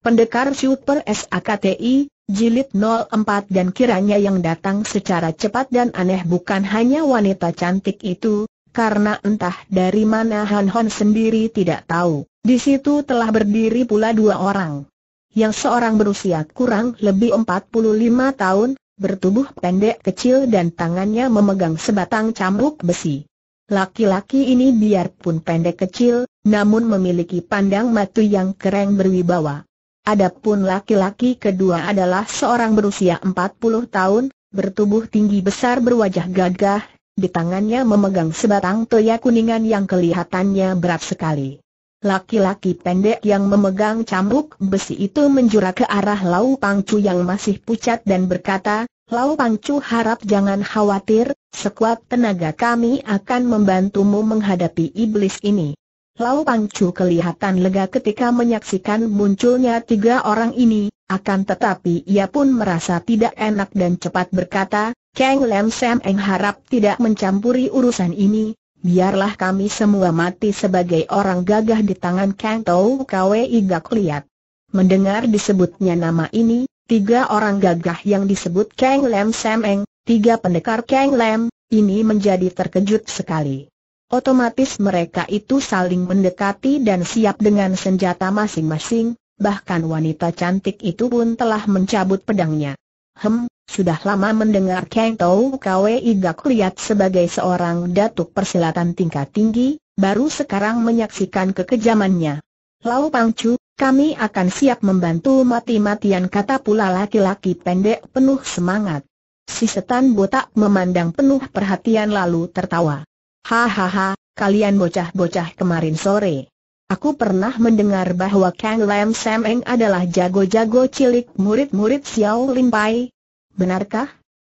Pendekar Super SAKTI, Jilid 04 dan kiranya yang datang secara cepat dan aneh bukan hanya wanita cantik itu, karena entah dari mana Han Hon sendiri tidak tahu, di situ telah berdiri pula dua orang. Yang seorang berusia kurang lebih 45 tahun, bertubuh pendek kecil dan tangannya memegang sebatang cambuk besi. Laki-laki ini biarpun pendek kecil, namun memiliki pandang matu yang keren berwibawa. Adapun laki-laki kedua adalah seorang berusia 40 tahun, bertubuh tinggi besar berwajah gagah, di tangannya memegang sebatang toya kuningan yang kelihatannya berat sekali. Laki-laki pendek yang memegang cambuk besi itu menjura ke arah Lau Pangcu yang masih pucat dan berkata, Lau Pangcu harap jangan khawatir, sekuat tenaga kami akan membantumu menghadapi iblis ini. Lau Pangcu kelihatan lega ketika menyaksikan munculnya tiga orang ini, akan tetapi ia pun merasa tidak enak dan cepat berkata, Kang Lam Sam Eng harap tidak mencampuri urusan ini, biarlah kami semua mati sebagai orang gagah di tangan Kang Tau Kwei Gak Liat. Mendengar disebutnya nama ini, tiga orang gagah yang disebut Kang Lam Sam Eng, tiga pendekar Kang Lam, ini menjadi terkejut sekali. Otomatis mereka itu saling mendekati dan siap dengan senjata masing-masing, bahkan wanita cantik itu pun telah mencabut pedangnya. Hem, sudah lama mendengar Kang Tau Kwe Iga lihat sebagai seorang datuk persilatan tingkat tinggi, baru sekarang menyaksikan kekejamannya. Lau Pangcu, kami akan siap membantu mati-matian kata pula laki-laki pendek penuh semangat. Si setan botak memandang penuh perhatian lalu tertawa. Hahaha, kalian bocah-bocah kemarin sore. Aku pernah mendengar bahwa Kang Lam Sam Eng adalah jago-jago cilik murid-murid Xiao Lim Pai. Benarkah?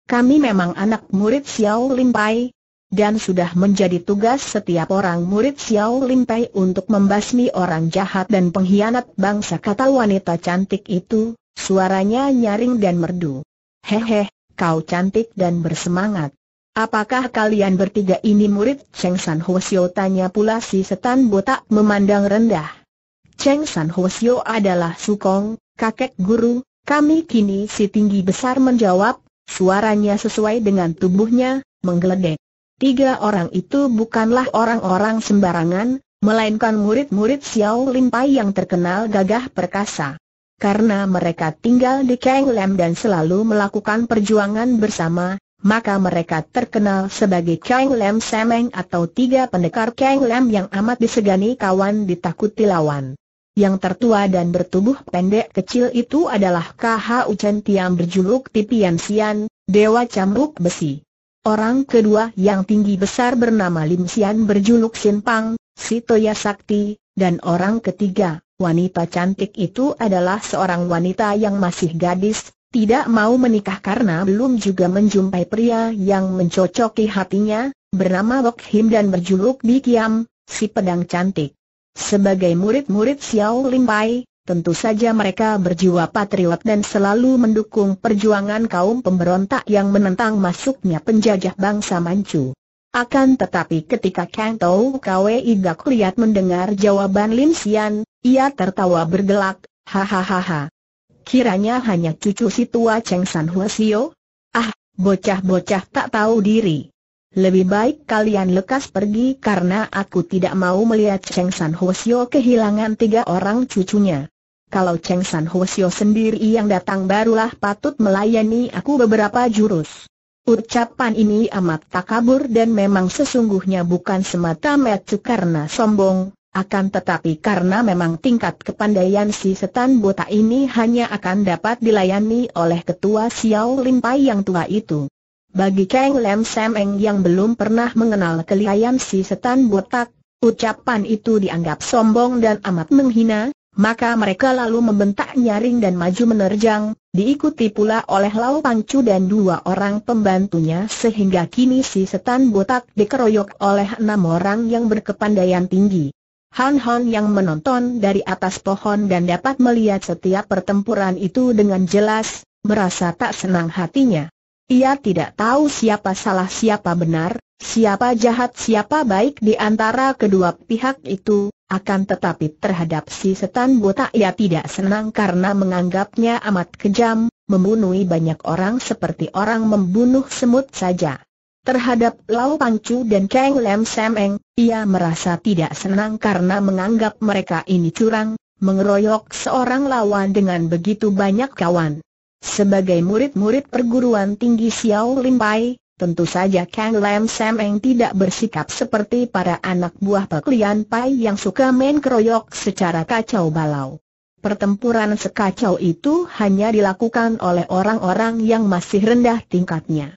Kami memang anak murid Xiao Lim Pai. Dan sudah menjadi tugas setiap orang murid Xiao Lim Pai untuk membasmi orang jahat dan pengkhianat bangsa kata wanita cantik itu, suaranya nyaring dan merdu. Hehe, kau cantik dan bersemangat. Apakah kalian bertiga ini murid Cheng San Hwasyo? Tanya pula si setan botak memandang rendah. Cheng San Hwasyo adalah Sukong, kakek guru, kami kini si tinggi besar menjawab, suaranya sesuai dengan tubuhnya, menggeledek. Tiga orang itu bukanlah orang-orang sembarangan, melainkan murid-murid Xiao Lin Pai yang terkenal gagah perkasa. Karena mereka tinggal di Kang Lam dan selalu melakukan perjuangan bersama, maka mereka terkenal sebagai Kang Lam Semeng atau tiga pendekar Kang Lam yang amat disegani kawan ditakuti lawan. Yang tertua dan bertubuh pendek kecil itu adalah KH Uchen Tiam berjuluk Tipian Sian, Dewa Camruk Besi. Orang kedua yang tinggi besar bernama Lim Sian berjuluk Sin Pang, Sitoya Sakti, dan orang ketiga, wanita cantik itu adalah seorang wanita yang masih gadis, tidak mau menikah karena belum juga menjumpai pria yang mencocoki hatinya, bernama Bok Him dan berjuluk Bikiam, si pedang cantik. Sebagai murid-murid Xiao Lim tentu saja mereka berjiwa patriot dan selalu mendukung perjuangan kaum pemberontak yang menentang masuknya penjajah bangsa Manchu. Akan tetapi ketika Kang Tau Kwe Iga Liat mendengar jawaban Lim Sian ia tertawa bergelak, hahaha kiranya hanya cucu si tua Cheng San Sio? Ah, bocah-bocah tak tahu diri. Lebih baik kalian lekas pergi karena aku tidak mau melihat Cheng San Sio kehilangan tiga orang cucunya. Kalau Cheng San Sio sendiri yang datang barulah patut melayani aku beberapa jurus. Ucapan ini amat takabur dan memang sesungguhnya bukan semata-mata karena sombong, akan tetapi karena memang tingkat kepandaian si setan botak ini hanya akan dapat dilayani oleh ketua Xiao Lim yang tua itu. Bagi Kang Lam Sam Eng yang belum pernah mengenal kelihayan si setan botak, ucapan itu dianggap sombong dan amat menghina, maka mereka lalu membentak nyaring dan maju menerjang, diikuti pula oleh Lau Pangcu dan dua orang pembantunya sehingga kini si setan botak dikeroyok oleh enam orang yang berkepandaian tinggi. Han Han yang menonton dari atas pohon dan dapat melihat setiap pertempuran itu dengan jelas, merasa tak senang hatinya. Ia tidak tahu siapa salah siapa benar, siapa jahat siapa baik di antara kedua pihak itu, akan tetapi terhadap si setan botak ia tidak senang karena menganggapnya amat kejam, membunuh banyak orang seperti orang membunuh semut saja. Terhadap Lau Pang Pangcu dan Kang Sam Semeng, ia merasa tidak senang karena menganggap mereka ini curang, mengeroyok seorang lawan dengan begitu banyak kawan. Sebagai murid-murid perguruan tinggi Xiao Limpai, tentu saja Kang Sam Semeng tidak bersikap seperti para anak buah Peklian Pai yang suka main keroyok secara kacau balau. Pertempuran sekacau itu hanya dilakukan oleh orang-orang yang masih rendah tingkatnya.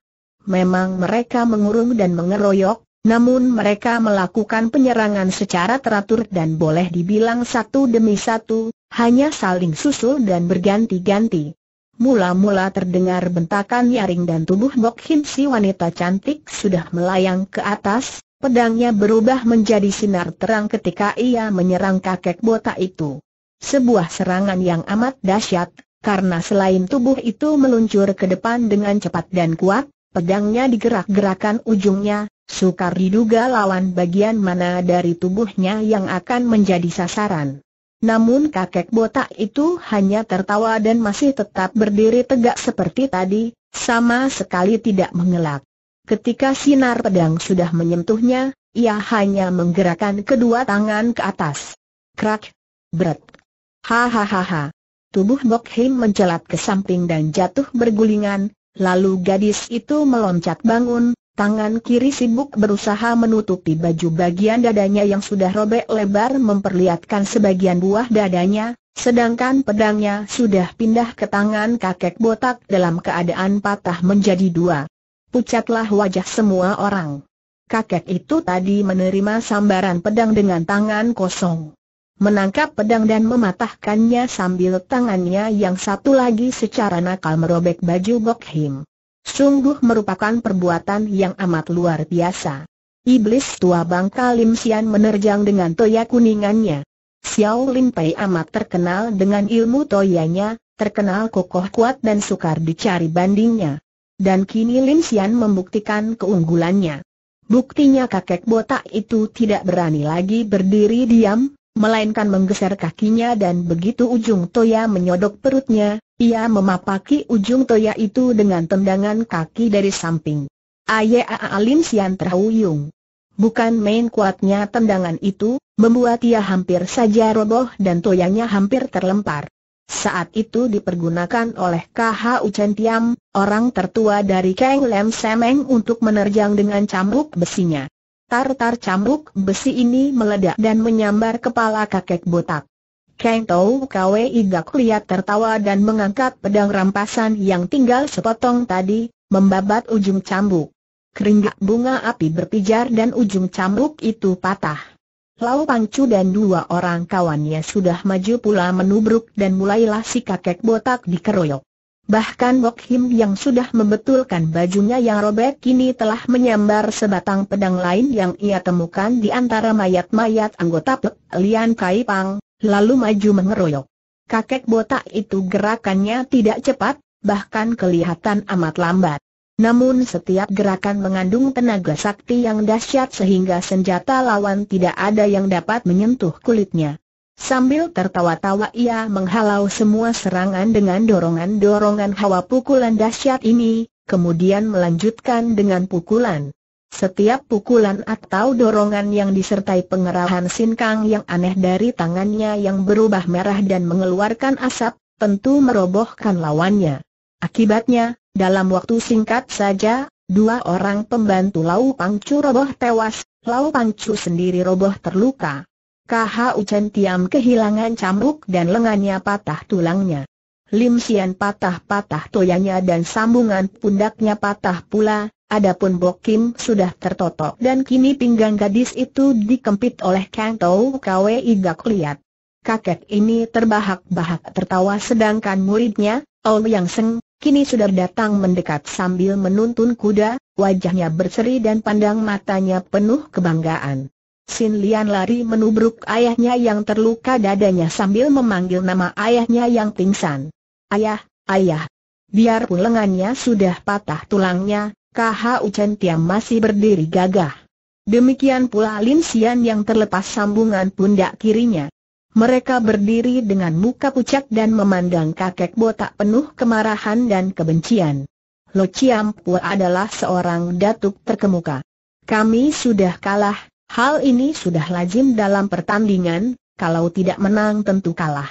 Memang mereka mengurung dan mengeroyok, namun mereka melakukan penyerangan secara teratur dan boleh dibilang satu demi satu, hanya saling susul dan berganti-ganti. Mula-mula terdengar bentakan nyaring dan tubuh Bok Hin si wanita cantik sudah melayang ke atas, pedangnya berubah menjadi sinar terang ketika ia menyerang kakek botak itu. Sebuah serangan yang amat dahsyat, karena selain tubuh itu meluncur ke depan dengan cepat dan kuat, Pedangnya digerak-gerakan ujungnya, sukar diduga lawan bagian mana dari tubuhnya yang akan menjadi sasaran. Namun kakek botak itu hanya tertawa dan masih tetap berdiri tegak seperti tadi, sama sekali tidak mengelak. Ketika sinar pedang sudah menyentuhnya, ia hanya menggerakkan kedua tangan ke atas. Krak! Berat! Hahaha! Tubuh Bok Him mencelat ke samping dan jatuh bergulingan, Lalu gadis itu meloncat bangun, tangan kiri sibuk berusaha menutupi baju bagian dadanya yang sudah robek lebar memperlihatkan sebagian buah dadanya, sedangkan pedangnya sudah pindah ke tangan kakek botak dalam keadaan patah menjadi dua. Pucatlah wajah semua orang. Kakek itu tadi menerima sambaran pedang dengan tangan kosong menangkap pedang dan mematahkannya sambil tangannya yang satu lagi secara nakal merobek baju Bok Sungguh merupakan perbuatan yang amat luar biasa. Iblis tua bangka Lim Sian menerjang dengan toya kuningannya. Xiao Lin Pei amat terkenal dengan ilmu toyanya, terkenal kokoh kuat dan sukar dicari bandingnya. Dan kini Lim Sian membuktikan keunggulannya. Buktinya kakek botak itu tidak berani lagi berdiri diam, melainkan menggeser kakinya dan begitu ujung toya menyodok perutnya, ia memapaki ujung toya itu dengan tendangan kaki dari samping. Ayaa Alim Sian terhuyung. Bukan main kuatnya tendangan itu, membuat ia hampir saja roboh dan toyanya hampir terlempar. Saat itu dipergunakan oleh KH Uchen Tiam, orang tertua dari Kang Lem Semeng untuk menerjang dengan cambuk besinya. Tartar cambuk besi ini meledak dan menyambar kepala kakek botak. Kang Tau Kwe Igak lihat tertawa dan mengangkat pedang rampasan yang tinggal sepotong tadi, membabat ujung cambuk. Keringat bunga api berpijar dan ujung cambuk itu patah. Lau Pangcu dan dua orang kawannya sudah maju pula menubruk dan mulailah si kakek botak dikeroyok. Bahkan Bok Him yang sudah membetulkan bajunya yang robek kini telah menyambar sebatang pedang lain yang ia temukan di antara mayat-mayat anggota Pek Lian Kai Pang, lalu maju mengeroyok. Kakek botak itu gerakannya tidak cepat, bahkan kelihatan amat lambat. Namun setiap gerakan mengandung tenaga sakti yang dahsyat sehingga senjata lawan tidak ada yang dapat menyentuh kulitnya. Sambil tertawa-tawa ia menghalau semua serangan dengan dorongan-dorongan hawa pukulan dahsyat ini, kemudian melanjutkan dengan pukulan. Setiap pukulan atau dorongan yang disertai pengerahan sinkang yang aneh dari tangannya yang berubah merah dan mengeluarkan asap, tentu merobohkan lawannya. Akibatnya, dalam waktu singkat saja, dua orang pembantu Lau Pangcu roboh tewas, Lau Pangcu sendiri roboh terluka. KH Uchen Tiam kehilangan cambuk dan lengannya patah tulangnya. Lim Sian patah-patah toyanya dan sambungan pundaknya patah pula, adapun Bok Kim sudah tertotok dan kini pinggang gadis itu dikempit oleh Kang Tau Kwe Igak Liat. Kakek ini terbahak-bahak tertawa sedangkan muridnya, Ong Yang Seng, kini sudah datang mendekat sambil menuntun kuda, wajahnya berseri dan pandang matanya penuh kebanggaan. Sin Lian lari menubruk ayahnya yang terluka dadanya sambil memanggil nama ayahnya yang pingsan. Ayah, ayah. Biarpun lengannya sudah patah tulangnya, KH Uchen Tiam masih berdiri gagah. Demikian pula Lin Xian yang terlepas sambungan pundak kirinya. Mereka berdiri dengan muka pucat dan memandang kakek botak penuh kemarahan dan kebencian. Lo Chiam Pua adalah seorang datuk terkemuka. Kami sudah kalah, Hal ini sudah lazim dalam pertandingan, kalau tidak menang tentu kalah.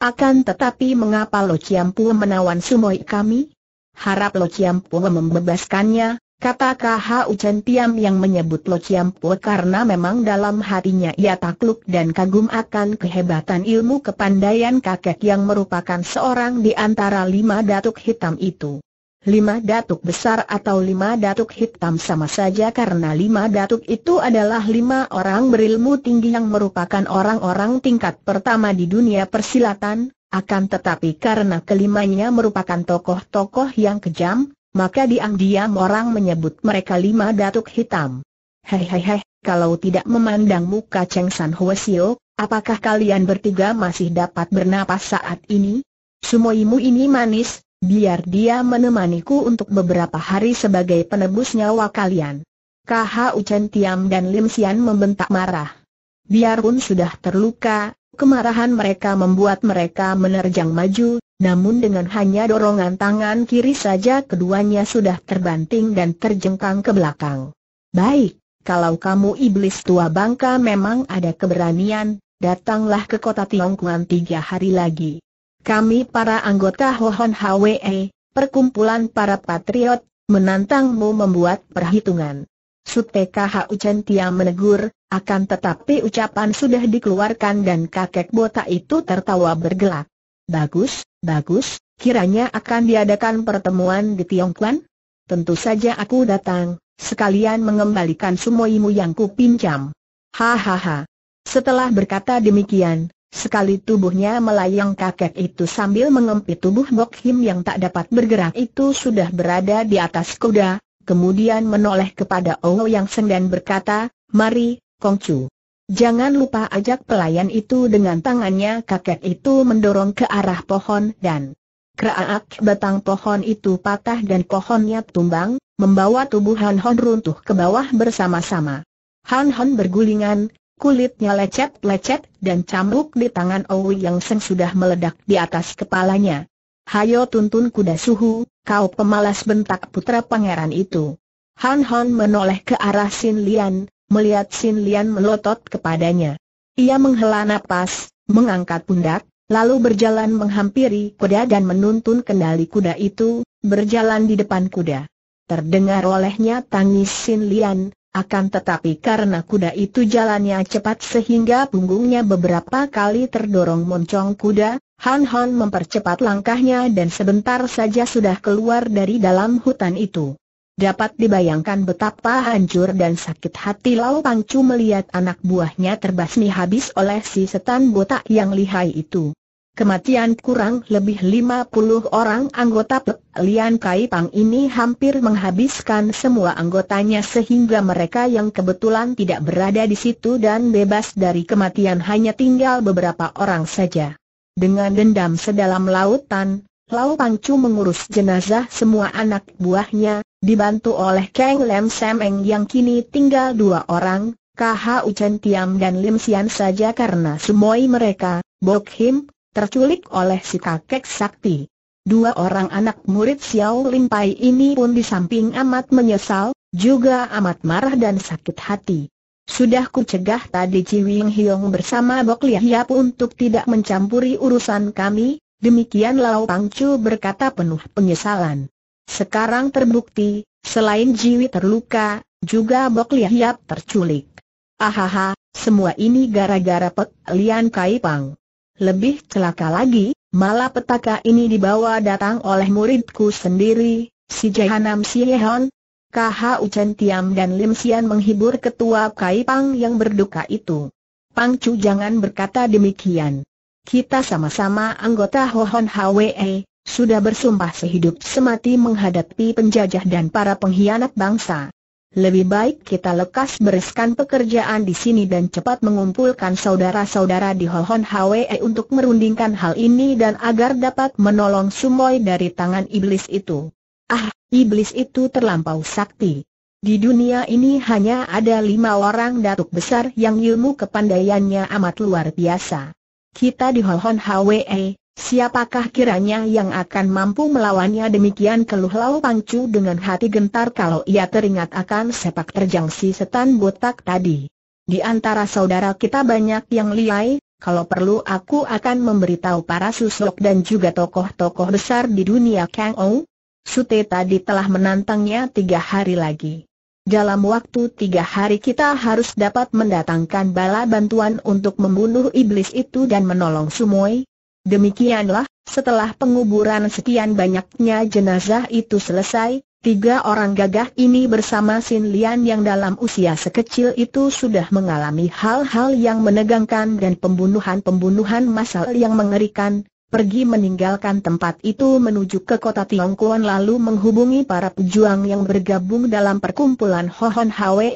Akan tetapi mengapa Lo Chiampu menawan sumoi kami? Harap Lo Chiampu membebaskannya, kata KH Chen Tiam yang menyebut Lo Chiampu karena memang dalam hatinya ia takluk dan kagum akan kehebatan ilmu kepandaian kakek yang merupakan seorang di antara lima datuk hitam itu lima datuk besar atau lima datuk hitam sama saja karena lima datuk itu adalah lima orang berilmu tinggi yang merupakan orang-orang tingkat pertama di dunia persilatan, akan tetapi karena kelimanya merupakan tokoh-tokoh yang kejam, maka diam-diam orang menyebut mereka lima datuk hitam. Hei hei hei, kalau tidak memandang muka Cheng San Huesio, apakah kalian bertiga masih dapat bernapas saat ini? Sumoimu ini manis, biar dia menemaniku untuk beberapa hari sebagai penebus nyawa kalian. KHU Chen Tiam dan Lim Sian membentak marah. Biarpun sudah terluka, kemarahan mereka membuat mereka menerjang maju, namun dengan hanya dorongan tangan kiri saja keduanya sudah terbanting dan terjengkang ke belakang. Baik, kalau kamu iblis tua bangka memang ada keberanian, datanglah ke kota Tiongkuan tiga hari lagi. Kami para anggota Hohon Hwe, eh, perkumpulan para patriot, menantangmu membuat perhitungan. Supekah Ucen Tia menegur, akan tetapi ucapan sudah dikeluarkan dan kakek botak itu tertawa bergelak. Bagus, bagus, kiranya akan diadakan pertemuan di Tiongkuan? Tentu saja aku datang, sekalian mengembalikan sumoimu yang kupinjam. Hahaha. Setelah berkata demikian, Sekali tubuhnya melayang kakek itu sambil mengempit tubuh Bok Him yang tak dapat bergerak itu sudah berada di atas kuda, kemudian menoleh kepada Owo yang dan berkata, Mari, Kong Kongcu. Jangan lupa ajak pelayan itu dengan tangannya kakek itu mendorong ke arah pohon dan Kraak batang pohon itu patah dan pohonnya tumbang, membawa tubuh Han Hon runtuh ke bawah bersama-sama. Han Hon bergulingan, kulitnya lecet-lecet dan cambuk di tangan Owi yang Seng sudah meledak di atas kepalanya. Hayo tuntun kuda suhu, kau pemalas bentak putra pangeran itu. Han Han menoleh ke arah Sin Lian, melihat Sin Lian melotot kepadanya. Ia menghela nafas, mengangkat pundak, lalu berjalan menghampiri kuda dan menuntun kendali kuda itu, berjalan di depan kuda. Terdengar olehnya tangis Sin Lian, akan tetapi karena kuda itu jalannya cepat sehingga punggungnya beberapa kali terdorong moncong kuda, Han Han mempercepat langkahnya dan sebentar saja sudah keluar dari dalam hutan itu. Dapat dibayangkan betapa hancur dan sakit hati Lau Pangcu melihat anak buahnya terbasmi habis oleh si setan botak yang lihai itu. Kematian kurang lebih 50 orang anggota Pek Lian Kai Pang ini hampir menghabiskan semua anggotanya sehingga mereka yang kebetulan tidak berada di situ dan bebas dari kematian hanya tinggal beberapa orang saja. Dengan dendam sedalam lautan, Lau Pangcu mengurus jenazah semua anak buahnya, dibantu oleh Kang Lem Eng yang kini tinggal dua orang, KH Uchen Tiam dan Lim Sian saja karena semua mereka, Bok Him, terculik oleh si kakek sakti. Dua orang anak murid Xiao Lim Pai ini pun di samping amat menyesal, juga amat marah dan sakit hati. Sudah kucegah tadi Ji Wing Hiong bersama Bok Lia Hiap untuk tidak mencampuri urusan kami, demikian Lao Pang Chu berkata penuh penyesalan. Sekarang terbukti, selain Ji Jiwi terluka, juga Bok Lia Hiap terculik. Ahaha, semua ini gara-gara Pek Lian Kai Pang. Lebih celaka lagi, malah petaka ini dibawa datang oleh muridku sendiri, si Jahanam Siehon. KH Uchen Tiam dan Lim Sian menghibur ketua Kai Pang yang berduka itu. Pang Chu jangan berkata demikian. Kita sama-sama anggota Hohon Hwe, sudah bersumpah sehidup semati menghadapi penjajah dan para pengkhianat bangsa lebih baik kita lekas bereskan pekerjaan di sini dan cepat mengumpulkan saudara-saudara di Hohon Hwe untuk merundingkan hal ini dan agar dapat menolong Sumoy dari tangan iblis itu. Ah, iblis itu terlampau sakti. Di dunia ini hanya ada lima orang datuk besar yang ilmu kepandaiannya amat luar biasa. Kita di Hohon Hwe Siapakah kiranya yang akan mampu melawannya demikian keluh Lau Pangcu dengan hati gentar kalau ia teringat akan sepak terjang si setan botak tadi. Di antara saudara kita banyak yang liai, kalau perlu aku akan memberitahu para susok dan juga tokoh-tokoh besar di dunia Kang Ou. Sute tadi telah menantangnya tiga hari lagi. Dalam waktu tiga hari kita harus dapat mendatangkan bala bantuan untuk membunuh iblis itu dan menolong Sumoy, Demikianlah, setelah penguburan sekian banyaknya jenazah itu selesai, tiga orang gagah ini bersama Sin Lian yang dalam usia sekecil itu sudah mengalami hal-hal yang menegangkan dan pembunuhan-pembunuhan massal yang mengerikan, pergi meninggalkan tempat itu menuju ke kota Tiongkok lalu menghubungi para pejuang yang bergabung dalam perkumpulan Hohon Hwe.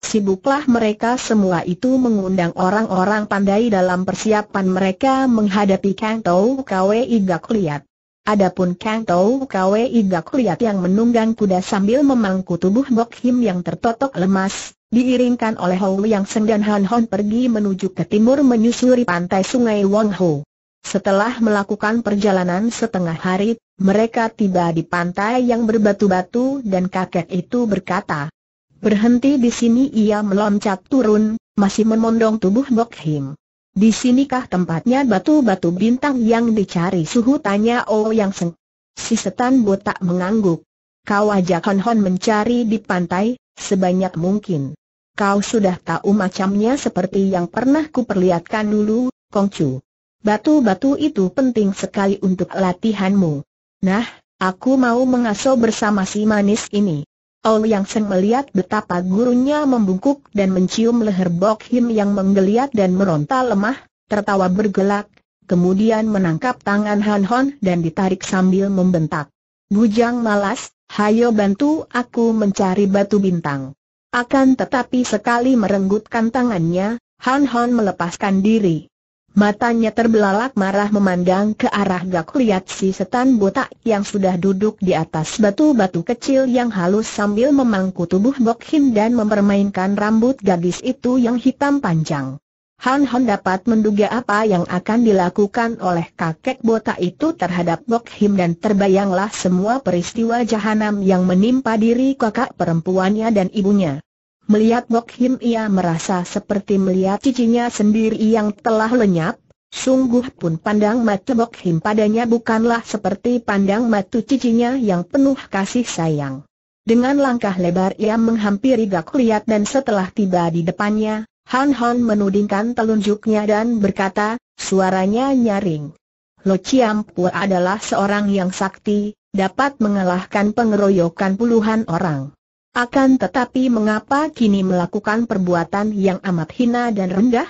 Sibuklah mereka semua itu mengundang orang-orang pandai dalam persiapan mereka menghadapi Kang Tau Kwe Liat. Adapun Kang Tau Kwe Liat yang menunggang kuda sambil memangku tubuh Bok Him yang tertotok lemas, diiringkan oleh Hou Yang Seng dan Han Hon pergi menuju ke timur menyusuri pantai sungai Wong Ho. Setelah melakukan perjalanan setengah hari, mereka tiba di pantai yang berbatu-batu dan kakek itu berkata, Berhenti di sini ia meloncat turun, masih memondong tubuh Bok Him. Di sinikah tempatnya batu-batu bintang yang dicari suhu tanya Oh Yang Seng. Si setan botak mengangguk. Kau ajak Hon Hon mencari di pantai, sebanyak mungkin. Kau sudah tahu macamnya seperti yang pernah kuperlihatkan dulu, Kongcu. Batu-batu itu penting sekali untuk latihanmu. Nah, aku mau mengasuh bersama si manis ini. Ou yang Seng melihat betapa gurunya membungkuk dan mencium leher Bok Him yang menggeliat dan meronta lemah, tertawa bergelak, kemudian menangkap tangan Han Hon dan ditarik sambil membentak. Bujang malas, hayo bantu aku mencari batu bintang. Akan tetapi sekali merenggutkan tangannya, Han Hon melepaskan diri. Matanya terbelalak marah memandang ke arah Gak Liat si setan botak yang sudah duduk di atas batu-batu kecil yang halus sambil memangku tubuh Bok Hin dan mempermainkan rambut gadis itu yang hitam panjang. Han Han dapat menduga apa yang akan dilakukan oleh kakek botak itu terhadap Bok Him dan terbayanglah semua peristiwa jahanam yang menimpa diri kakak perempuannya dan ibunya. Melihat Bokhim Him ia merasa seperti melihat cicinya sendiri yang telah lenyap, sungguh pun pandang mata Bokhim Him padanya bukanlah seperti pandang mata cicinya yang penuh kasih sayang. Dengan langkah lebar ia menghampiri Gak Liat dan setelah tiba di depannya, Han Han menudingkan telunjuknya dan berkata, suaranya nyaring. Lo Ciampur adalah seorang yang sakti, dapat mengalahkan pengeroyokan puluhan orang. Akan tetapi mengapa kini melakukan perbuatan yang amat hina dan rendah?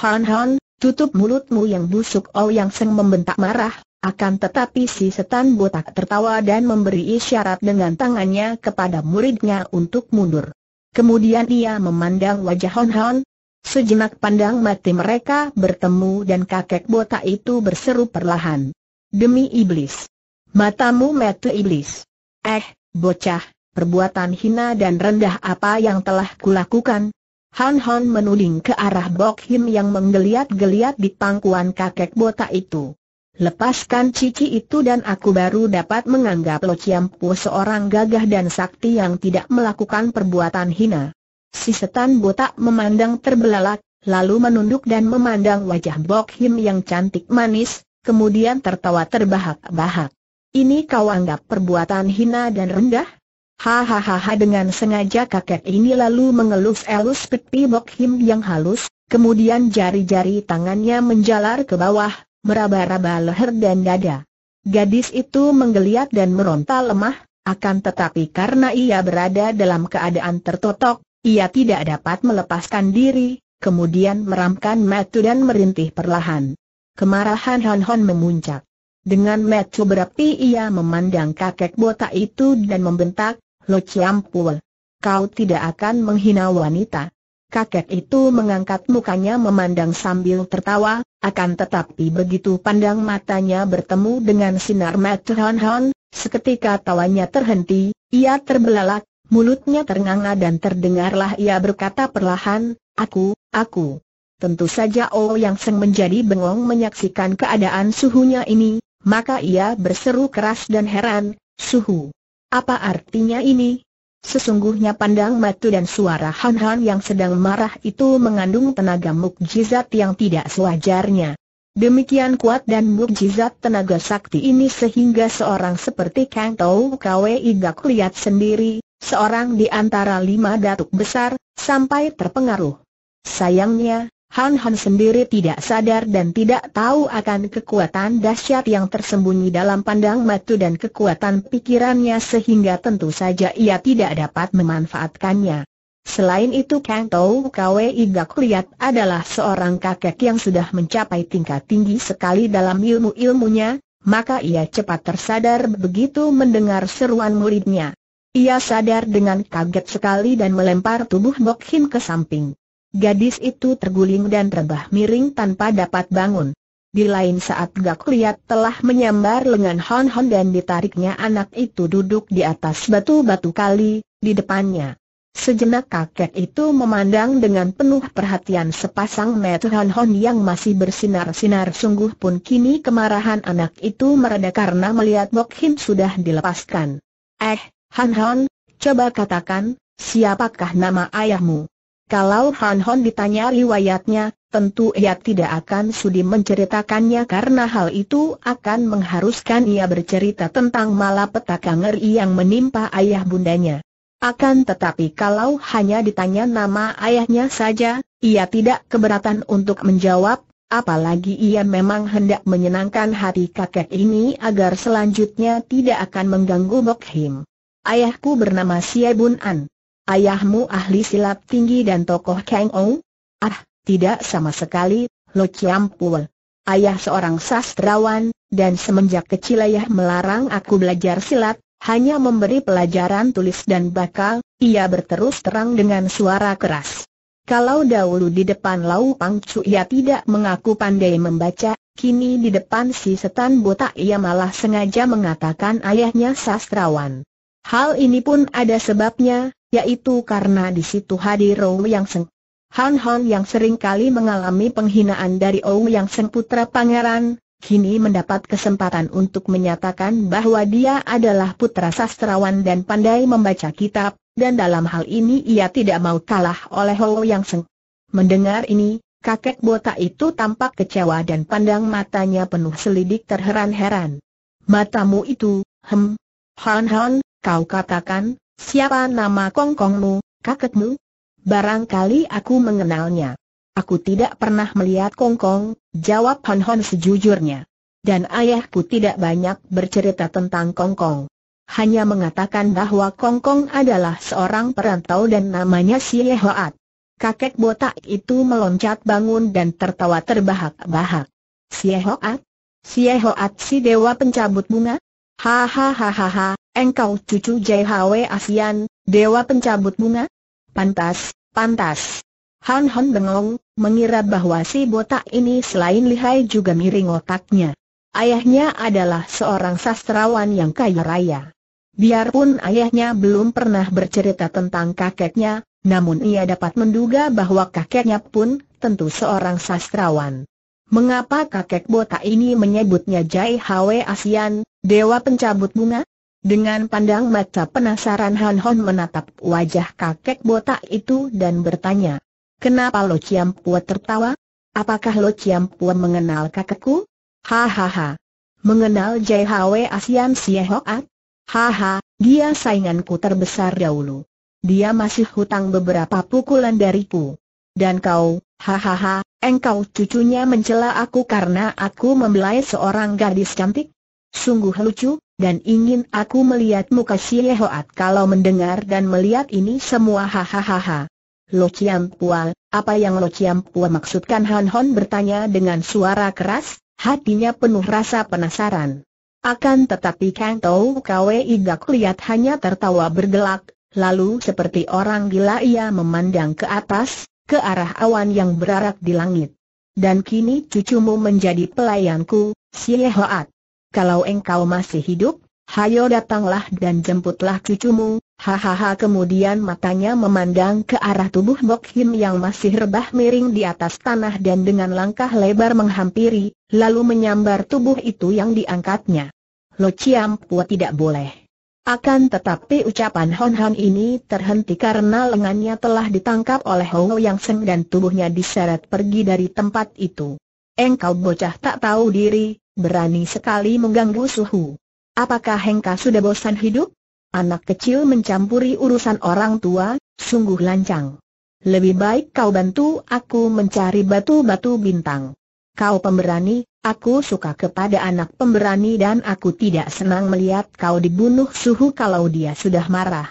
Hon Hon, tutup mulutmu yang busuk Oh Yang Seng membentak marah, akan tetapi si setan botak tertawa dan memberi isyarat dengan tangannya kepada muridnya untuk mundur. Kemudian ia memandang wajah Hon Hon, sejenak pandang mati mereka bertemu dan kakek botak itu berseru perlahan. Demi iblis! Matamu mati iblis! Eh, bocah, perbuatan hina dan rendah apa yang telah kulakukan? Han Han menuding ke arah Bok Him yang menggeliat-geliat di pangkuan kakek botak itu. Lepaskan cici itu dan aku baru dapat menganggap Lo Pu seorang gagah dan sakti yang tidak melakukan perbuatan hina. Si setan botak memandang terbelalak, lalu menunduk dan memandang wajah Bok Him yang cantik manis, kemudian tertawa terbahak-bahak. Ini kau anggap perbuatan hina dan rendah? Hahaha dengan sengaja kakek ini lalu mengelus-elus pipi Bok Him yang halus, kemudian jari-jari tangannya menjalar ke bawah, meraba-raba leher dan dada. Gadis itu menggeliat dan meronta lemah, akan tetapi karena ia berada dalam keadaan tertotok, ia tidak dapat melepaskan diri, kemudian meramkan metu dan merintih perlahan. Kemarahan Hon Hon memuncak. Dengan metu berapi ia memandang kakek botak itu dan membentak, Lo Ciampul. Kau tidak akan menghina wanita. Kakek itu mengangkat mukanya memandang sambil tertawa, akan tetapi begitu pandang matanya bertemu dengan sinar mata Hon Hon, seketika tawanya terhenti, ia terbelalak, mulutnya ternganga dan terdengarlah ia berkata perlahan, aku, aku. Tentu saja Oh Yang Seng menjadi bengong menyaksikan keadaan suhunya ini, maka ia berseru keras dan heran, suhu, apa artinya ini? Sesungguhnya pandang matu dan suara Han Han yang sedang marah itu mengandung tenaga mukjizat yang tidak sewajarnya. Demikian kuat dan mukjizat tenaga sakti ini sehingga seorang seperti Kang Tau Kwe Igak lihat sendiri, seorang di antara lima datuk besar, sampai terpengaruh. Sayangnya, Han Han sendiri tidak sadar dan tidak tahu akan kekuatan dahsyat yang tersembunyi dalam pandang mata dan kekuatan pikirannya sehingga tentu saja ia tidak dapat memanfaatkannya. Selain itu Kang Tau Kwe Igak Liat adalah seorang kakek yang sudah mencapai tingkat tinggi sekali dalam ilmu-ilmunya, maka ia cepat tersadar begitu mendengar seruan muridnya. Ia sadar dengan kaget sekali dan melempar tubuh Bok Hin ke samping. Gadis itu terguling dan terbah miring tanpa dapat bangun. Di lain saat Gak Liat telah menyambar lengan Hon Hon dan ditariknya anak itu duduk di atas batu-batu kali, di depannya. Sejenak kakek itu memandang dengan penuh perhatian sepasang mata Hon Hon yang masih bersinar-sinar sungguh pun kini kemarahan anak itu mereda karena melihat Bok Him sudah dilepaskan. Eh, Hon Hon, coba katakan, siapakah nama ayahmu? Kalau Han Hon ditanya riwayatnya, tentu ia tidak akan sudi menceritakannya karena hal itu akan mengharuskan ia bercerita tentang malapetaka ngeri yang menimpa ayah bundanya. Akan tetapi kalau hanya ditanya nama ayahnya saja, ia tidak keberatan untuk menjawab, apalagi ia memang hendak menyenangkan hati kakek ini agar selanjutnya tidak akan mengganggu Bok Him. Ayahku bernama Siye Bunan. An. Ayahmu ahli silat tinggi dan tokoh Kang Ou? Ah, tidak sama sekali, Lo Chiam Pul. Ayah seorang sastrawan, dan semenjak kecil ayah melarang aku belajar silat, hanya memberi pelajaran tulis dan bakal, ia berterus terang dengan suara keras. Kalau dahulu di depan Lau Pang Cu ia tidak mengaku pandai membaca, kini di depan si setan botak ia malah sengaja mengatakan ayahnya sastrawan. Hal ini pun ada sebabnya, yaitu karena di situ hadir Ou Yang Seng. Han Han yang sering kali mengalami penghinaan dari Ou Yang Seng putra pangeran, kini mendapat kesempatan untuk menyatakan bahwa dia adalah putra sastrawan dan pandai membaca kitab, dan dalam hal ini ia tidak mau kalah oleh Hou Yang Seng. Mendengar ini, kakek botak itu tampak kecewa dan pandang matanya penuh selidik terheran-heran. Matamu itu, hem, Han Han, kau katakan, Siapa nama kongkongmu, kakekmu? Barangkali aku mengenalnya. Aku tidak pernah melihat kongkong, jawab Han Hon sejujurnya. Dan ayahku tidak banyak bercerita tentang kongkong. Hanya mengatakan bahwa kongkong adalah seorang perantau dan namanya si Yehoat. Kakek botak itu meloncat bangun dan tertawa terbahak-bahak. Si Yehoat? Si Yehoat si dewa pencabut bunga? Hahaha, engkau cucu JHW ASEAN, dewa pencabut bunga? Pantas, pantas. Han Han bengong, mengira bahwa si botak ini selain lihai juga miring otaknya. Ayahnya adalah seorang sastrawan yang kaya raya. Biarpun ayahnya belum pernah bercerita tentang kakeknya, namun ia dapat menduga bahwa kakeknya pun tentu seorang sastrawan. Mengapa kakek botak ini menyebutnya Jai Hwe Asian, Dewa Pencabut Bunga? Dengan pandang mata penasaran Han Hon menatap wajah kakek botak itu dan bertanya, Kenapa Lo Chiam Pua tertawa? Apakah Lo Chiam Pua mengenal kakekku? Hahaha. Mengenal Jai Hwe Asian Sia Hoat? Haha, dia sainganku terbesar dahulu. Dia masih hutang beberapa pukulan dariku. Dan kau, hahaha, Engkau cucunya mencela aku karena aku membelai seorang gadis cantik? Sungguh lucu, dan ingin aku melihat muka si Yehoat kalau mendengar dan melihat ini semua hahaha. Lo Chiam Pua, apa yang Lo Chiam Pua maksudkan Han Hon bertanya dengan suara keras, hatinya penuh rasa penasaran. Akan tetapi Kang Tau Kwe Igak lihat hanya tertawa bergelak, lalu seperti orang gila ia memandang ke atas, ke arah awan yang berarak di langit. Dan kini cucumu menjadi pelayanku, Xie Hoat. Kalau engkau masih hidup, hayo datanglah dan jemputlah cucumu, hahaha kemudian matanya memandang ke arah tubuh Mokhim yang masih rebah miring di atas tanah dan dengan langkah lebar menghampiri, lalu menyambar tubuh itu yang diangkatnya. Lo Chiam Pua tidak boleh. Akan tetapi ucapan Hon Hon ini terhenti karena lengannya telah ditangkap oleh Hou Yang Seng dan tubuhnya diseret pergi dari tempat itu. Engkau bocah tak tahu diri, berani sekali mengganggu suhu. Apakah Hengka sudah bosan hidup? Anak kecil mencampuri urusan orang tua, sungguh lancang. Lebih baik kau bantu aku mencari batu-batu bintang. Kau pemberani, Aku suka kepada anak pemberani dan aku tidak senang melihat kau dibunuh suhu kalau dia sudah marah.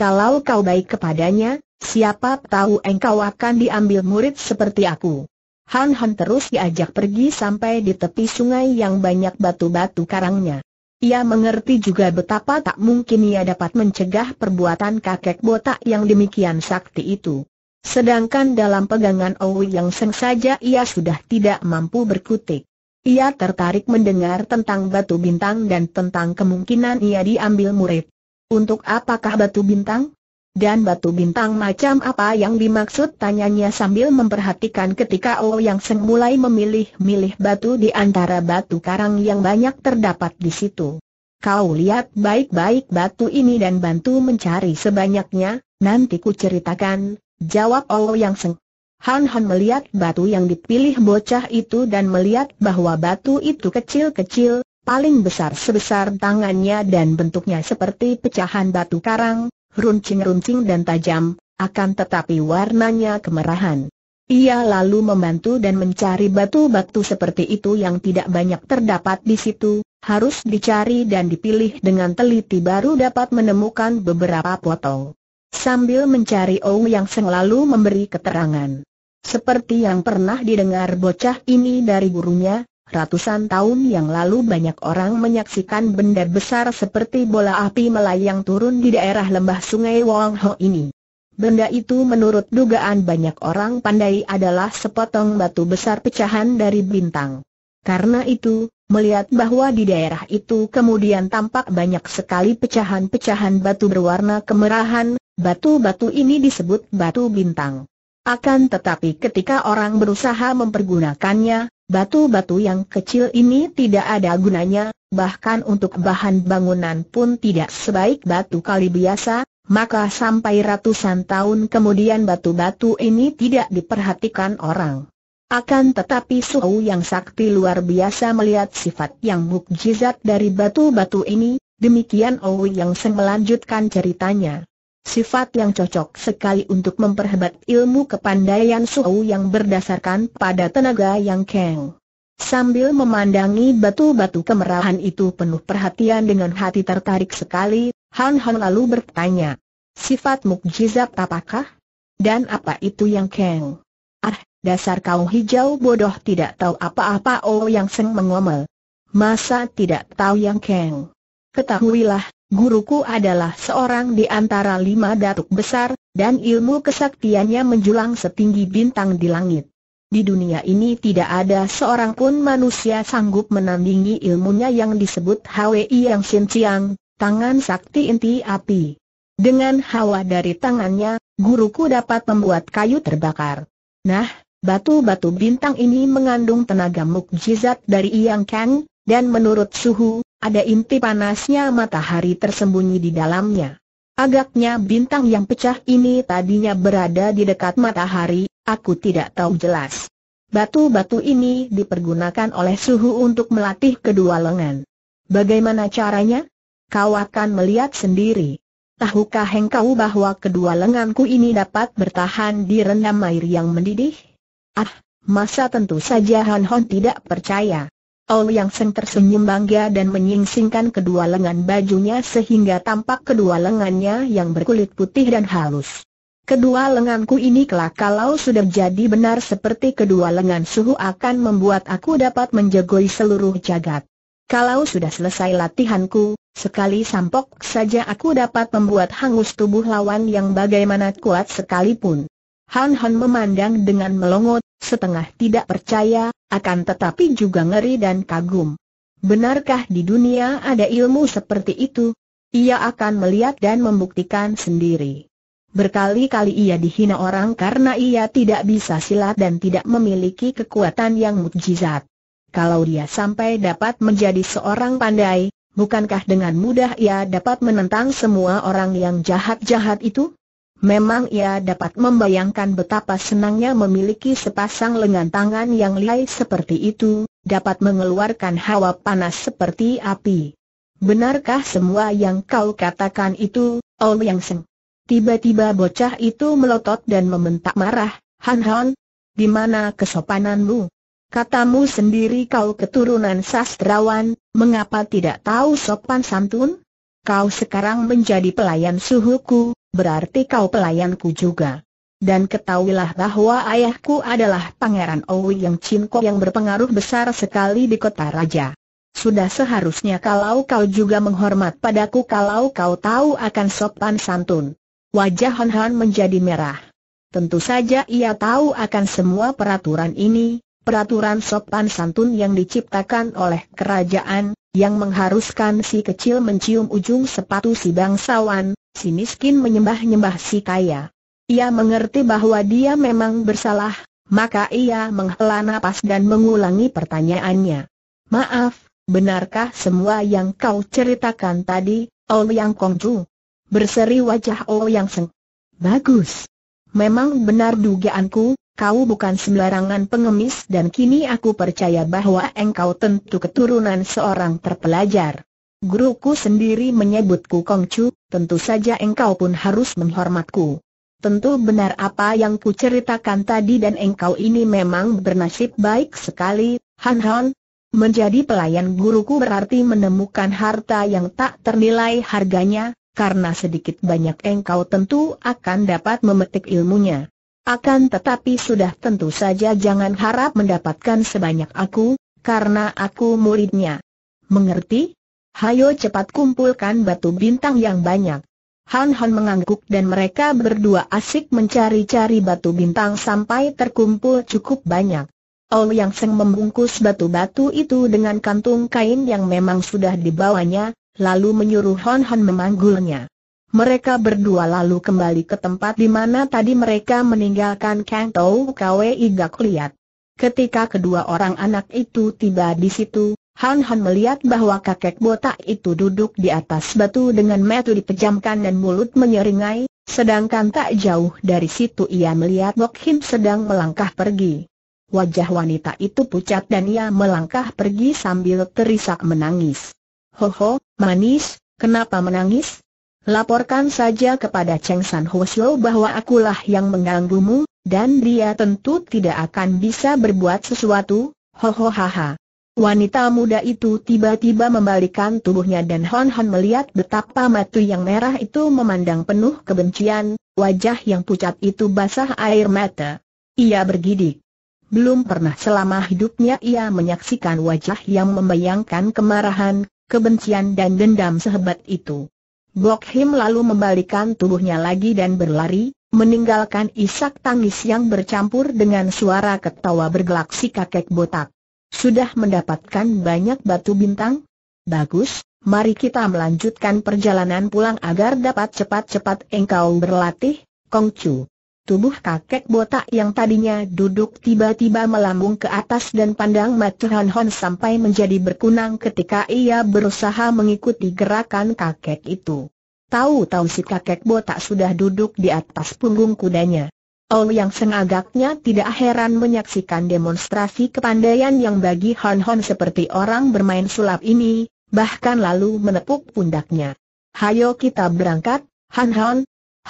Kalau kau baik kepadanya, siapa tahu engkau akan diambil murid seperti aku. Han Han terus diajak pergi sampai di tepi sungai yang banyak batu-batu karangnya. Ia mengerti juga betapa tak mungkin ia dapat mencegah perbuatan kakek botak yang demikian sakti itu. Sedangkan dalam pegangan Owi yang seng saja ia sudah tidak mampu berkutik. Ia tertarik mendengar tentang batu bintang dan tentang kemungkinan ia diambil murid. Untuk apakah batu bintang? Dan batu bintang macam apa yang dimaksud tanyanya sambil memperhatikan ketika O oh yang Seng mulai memilih-milih batu di antara batu karang yang banyak terdapat di situ. Kau lihat baik-baik batu ini dan bantu mencari sebanyaknya, nanti ku ceritakan, jawab O oh yang Seng. Han Han melihat batu yang dipilih bocah itu dan melihat bahwa batu itu kecil-kecil, paling besar sebesar tangannya dan bentuknya seperti pecahan batu karang, runcing-runcing dan tajam, akan tetapi warnanya kemerahan. Ia lalu membantu dan mencari batu-batu seperti itu yang tidak banyak terdapat di situ, harus dicari dan dipilih dengan teliti baru dapat menemukan beberapa potong. Sambil mencari Ong yang selalu memberi keterangan. Seperti yang pernah didengar bocah ini dari gurunya, ratusan tahun yang lalu banyak orang menyaksikan benda besar seperti bola api melayang turun di daerah lembah sungai Wong Ho ini. Benda itu menurut dugaan banyak orang pandai adalah sepotong batu besar pecahan dari bintang. Karena itu, melihat bahwa di daerah itu kemudian tampak banyak sekali pecahan-pecahan batu berwarna kemerahan, batu-batu ini disebut batu bintang. Akan tetapi ketika orang berusaha mempergunakannya, batu-batu yang kecil ini tidak ada gunanya, bahkan untuk bahan bangunan pun tidak sebaik batu kali biasa, maka sampai ratusan tahun kemudian batu-batu ini tidak diperhatikan orang. Akan tetapi Suhu yang sakti luar biasa melihat sifat yang mukjizat dari batu-batu ini, demikian Owi yang melanjutkan ceritanya. Sifat yang cocok sekali untuk memperhebat ilmu kepandaian Suhu yang berdasarkan pada tenaga yang keng. Sambil memandangi batu-batu kemerahan itu penuh perhatian dengan hati tertarik sekali, Han Han lalu bertanya, Sifat mukjizat apakah? Dan apa itu yang keng? Ah, dasar kau hijau bodoh tidak tahu apa-apa Oh Yang Seng mengomel. Masa tidak tahu yang keng? Ketahuilah, Guruku adalah seorang di antara lima datuk besar, dan ilmu kesaktiannya menjulang setinggi bintang di langit. Di dunia ini tidak ada seorang pun manusia sanggup menandingi ilmunya yang disebut Hwi Yang Sin Chiang, tangan sakti inti api. Dengan hawa dari tangannya, guruku dapat membuat kayu terbakar. Nah, batu-batu bintang ini mengandung tenaga mukjizat dari Yang Kang, dan menurut suhu, ada inti panasnya matahari tersembunyi di dalamnya. Agaknya bintang yang pecah ini tadinya berada di dekat matahari, aku tidak tahu jelas. Batu-batu ini dipergunakan oleh suhu untuk melatih kedua lengan. Bagaimana caranya? Kau akan melihat sendiri. Tahukah engkau bahwa kedua lenganku ini dapat bertahan di rendam air yang mendidih? Ah, masa tentu saja Han Hon tidak percaya yang Seng tersenyum bangga dan menyingsingkan kedua lengan bajunya sehingga tampak kedua lengannya yang berkulit putih dan halus. Kedua lenganku ini kelak kalau sudah jadi benar seperti kedua lengan suhu akan membuat aku dapat menjegoi seluruh jagat. Kalau sudah selesai latihanku, sekali sampok saja aku dapat membuat hangus tubuh lawan yang bagaimana kuat sekalipun. Han Han memandang dengan melongot, setengah tidak percaya, akan tetapi juga ngeri dan kagum. Benarkah di dunia ada ilmu seperti itu? Ia akan melihat dan membuktikan sendiri. Berkali-kali ia dihina orang karena ia tidak bisa silat dan tidak memiliki kekuatan yang mukjizat. Kalau dia sampai dapat menjadi seorang pandai, bukankah dengan mudah ia dapat menentang semua orang yang jahat-jahat itu? Memang ia dapat membayangkan betapa senangnya memiliki sepasang lengan tangan yang lihai seperti itu, dapat mengeluarkan hawa panas seperti api. Benarkah semua yang kau katakan itu, Ouyang Seng? Tiba-tiba bocah itu melotot dan membentak marah, Han Han, di mana kesopananmu? Katamu sendiri kau keturunan sastrawan, mengapa tidak tahu sopan santun? Kau sekarang menjadi pelayan suhuku, berarti kau pelayanku juga. Dan ketahuilah bahwa ayahku adalah Pangeran Owi yang Chinko yang berpengaruh besar sekali di kota raja. Sudah seharusnya kalau kau juga menghormat padaku kalau kau tahu akan sopan santun. Wajah Han Han menjadi merah. Tentu saja ia tahu akan semua peraturan ini, peraturan sopan santun yang diciptakan oleh kerajaan, yang mengharuskan si kecil mencium ujung sepatu si bangsawan, si miskin menyembah-nyembah si kaya. Ia mengerti bahwa dia memang bersalah, maka ia menghela napas dan mengulangi pertanyaannya. Maaf, benarkah semua yang kau ceritakan tadi, Ouyang Kongju? Berseri wajah Ouyang Seng. Bagus. Memang benar dugaanku, kau bukan sembarangan pengemis dan kini aku percaya bahwa engkau tentu keturunan seorang terpelajar. Guruku sendiri menyebutku Kongcu, tentu saja engkau pun harus menghormatku. Tentu benar apa yang kuceritakan tadi dan engkau ini memang bernasib baik sekali, Han Han. Menjadi pelayan guruku berarti menemukan harta yang tak ternilai harganya, karena sedikit banyak engkau tentu akan dapat memetik ilmunya. Akan tetapi sudah tentu saja jangan harap mendapatkan sebanyak aku, karena aku muridnya. Mengerti? Hayo cepat kumpulkan batu bintang yang banyak. Han Han mengangguk dan mereka berdua asik mencari-cari batu bintang sampai terkumpul cukup banyak. Ol Yang Seng membungkus batu-batu itu dengan kantung kain yang memang sudah dibawanya, lalu menyuruh Han Han memanggulnya. Mereka berdua lalu kembali ke tempat di mana tadi mereka meninggalkan Kang Tou Kwe Gak Liat. Ketika kedua orang anak itu tiba di situ, Han Han melihat bahwa kakek botak itu duduk di atas batu dengan metu dipejamkan dan mulut menyeringai, sedangkan tak jauh dari situ ia melihat Bok Him sedang melangkah pergi. Wajah wanita itu pucat dan ia melangkah pergi sambil terisak menangis. Ho ho, manis, kenapa menangis? Laporkan saja kepada Cheng San Hosio bahwa akulah yang mengganggumu, dan dia tentu tidak akan bisa berbuat sesuatu, Ho ho ha. Wanita muda itu tiba-tiba membalikan tubuhnya dan Hon Hon melihat betapa mata yang merah itu memandang penuh kebencian, wajah yang pucat itu basah air mata. Ia bergidik. Belum pernah selama hidupnya ia menyaksikan wajah yang membayangkan kemarahan, kebencian dan dendam sehebat itu. Blok Him lalu membalikan tubuhnya lagi dan berlari, meninggalkan isak tangis yang bercampur dengan suara ketawa bergelak si kakek botak. Sudah mendapatkan banyak batu bintang? Bagus, mari kita melanjutkan perjalanan pulang agar dapat cepat-cepat engkau berlatih, Kong Chu. Tubuh kakek botak yang tadinya duduk tiba-tiba melambung ke atas dan pandang mata Han Hon sampai menjadi berkunang ketika ia berusaha mengikuti gerakan kakek itu. Tahu-tahu si kakek botak sudah duduk di atas punggung kudanya. Ouyang yang sengagaknya tidak heran menyaksikan demonstrasi kepandaian yang bagi Hon Hon seperti orang bermain sulap ini, bahkan lalu menepuk pundaknya. Hayo kita berangkat, Han Hon.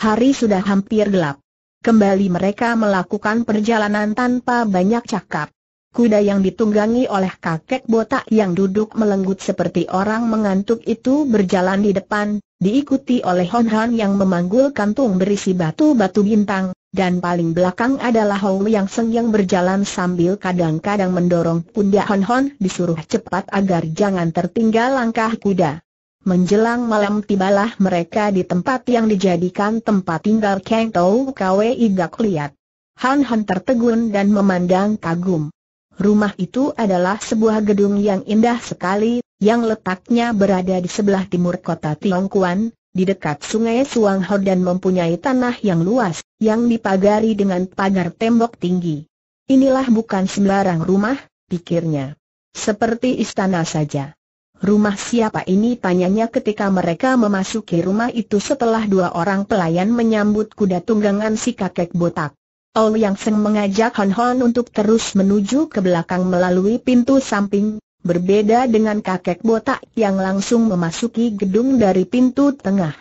Hari sudah hampir gelap. Kembali mereka melakukan perjalanan tanpa banyak cakap. Kuda yang ditunggangi oleh kakek botak yang duduk melenggut seperti orang mengantuk itu berjalan di depan, diikuti oleh Hon Han yang memanggul kantung berisi batu-batu bintang, dan paling belakang adalah Hou yang Seng yang berjalan sambil kadang-kadang mendorong pundak Hon Hon disuruh cepat agar jangan tertinggal langkah kuda. Menjelang malam tibalah mereka di tempat yang dijadikan tempat tinggal Kang Tou Kwe Iga Liat. Han Han tertegun dan memandang kagum. Rumah itu adalah sebuah gedung yang indah sekali, yang letaknya berada di sebelah timur kota Tiongkuan, di dekat sungai Suangho dan mempunyai tanah yang luas, yang dipagari dengan pagar tembok tinggi. Inilah bukan sembarang rumah, pikirnya. Seperti istana saja. Rumah siapa ini tanyanya ketika mereka memasuki rumah itu setelah dua orang pelayan menyambut kuda tunggangan si kakek botak. Yang Seng mengajak Hon Hon untuk terus menuju ke belakang melalui pintu samping, berbeda dengan kakek botak yang langsung memasuki gedung dari pintu tengah.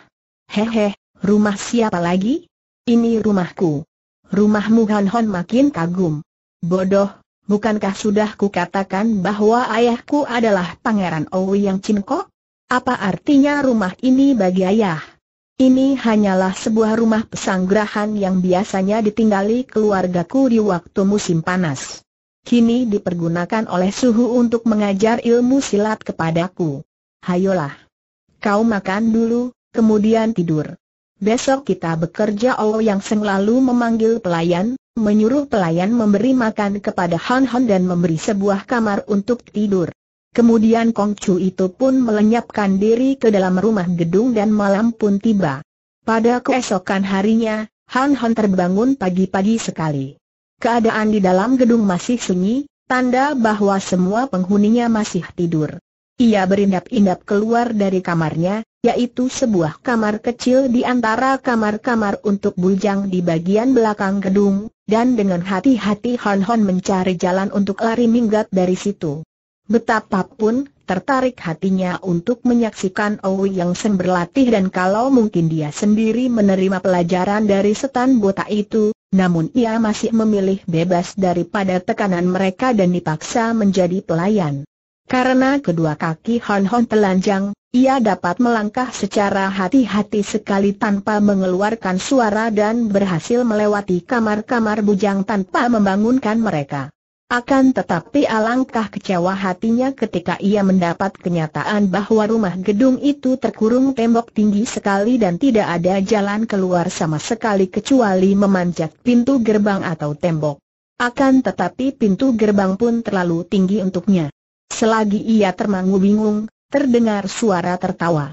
Hehe, rumah siapa lagi? Ini rumahku. Rumahmu Hon Hon makin kagum. Bodoh, bukankah sudah ku katakan bahwa ayahku adalah pangeran Ouyang Chinko? Apa artinya rumah ini bagi ayah? Ini hanyalah sebuah rumah pesanggrahan yang biasanya ditinggali keluargaku di waktu musim panas. Kini dipergunakan oleh suhu untuk mengajar ilmu silat kepadaku. Hayolah. Kau makan dulu, kemudian tidur. Besok kita bekerja Oh yang selalu memanggil pelayan, menyuruh pelayan memberi makan kepada Han Han dan memberi sebuah kamar untuk tidur. Kemudian Kong Chu itu pun melenyapkan diri ke dalam rumah gedung dan malam pun tiba. Pada keesokan harinya, Han Han terbangun pagi-pagi sekali. Keadaan di dalam gedung masih sunyi, tanda bahwa semua penghuninya masih tidur. Ia berindap-indap keluar dari kamarnya, yaitu sebuah kamar kecil di antara kamar-kamar untuk bujang di bagian belakang gedung, dan dengan hati-hati Han Han mencari jalan untuk lari minggat dari situ. Betapapun, tertarik hatinya untuk menyaksikan Owi yang Sen berlatih dan kalau mungkin dia sendiri menerima pelajaran dari setan botak itu, namun ia masih memilih bebas daripada tekanan mereka dan dipaksa menjadi pelayan. Karena kedua kaki Hon Hon telanjang, ia dapat melangkah secara hati-hati sekali tanpa mengeluarkan suara dan berhasil melewati kamar-kamar bujang tanpa membangunkan mereka. Akan tetapi alangkah kecewa hatinya ketika ia mendapat kenyataan bahwa rumah gedung itu terkurung tembok tinggi sekali dan tidak ada jalan keluar sama sekali kecuali memanjat pintu gerbang atau tembok. Akan tetapi pintu gerbang pun terlalu tinggi untuknya. Selagi ia termangu bingung, terdengar suara tertawa.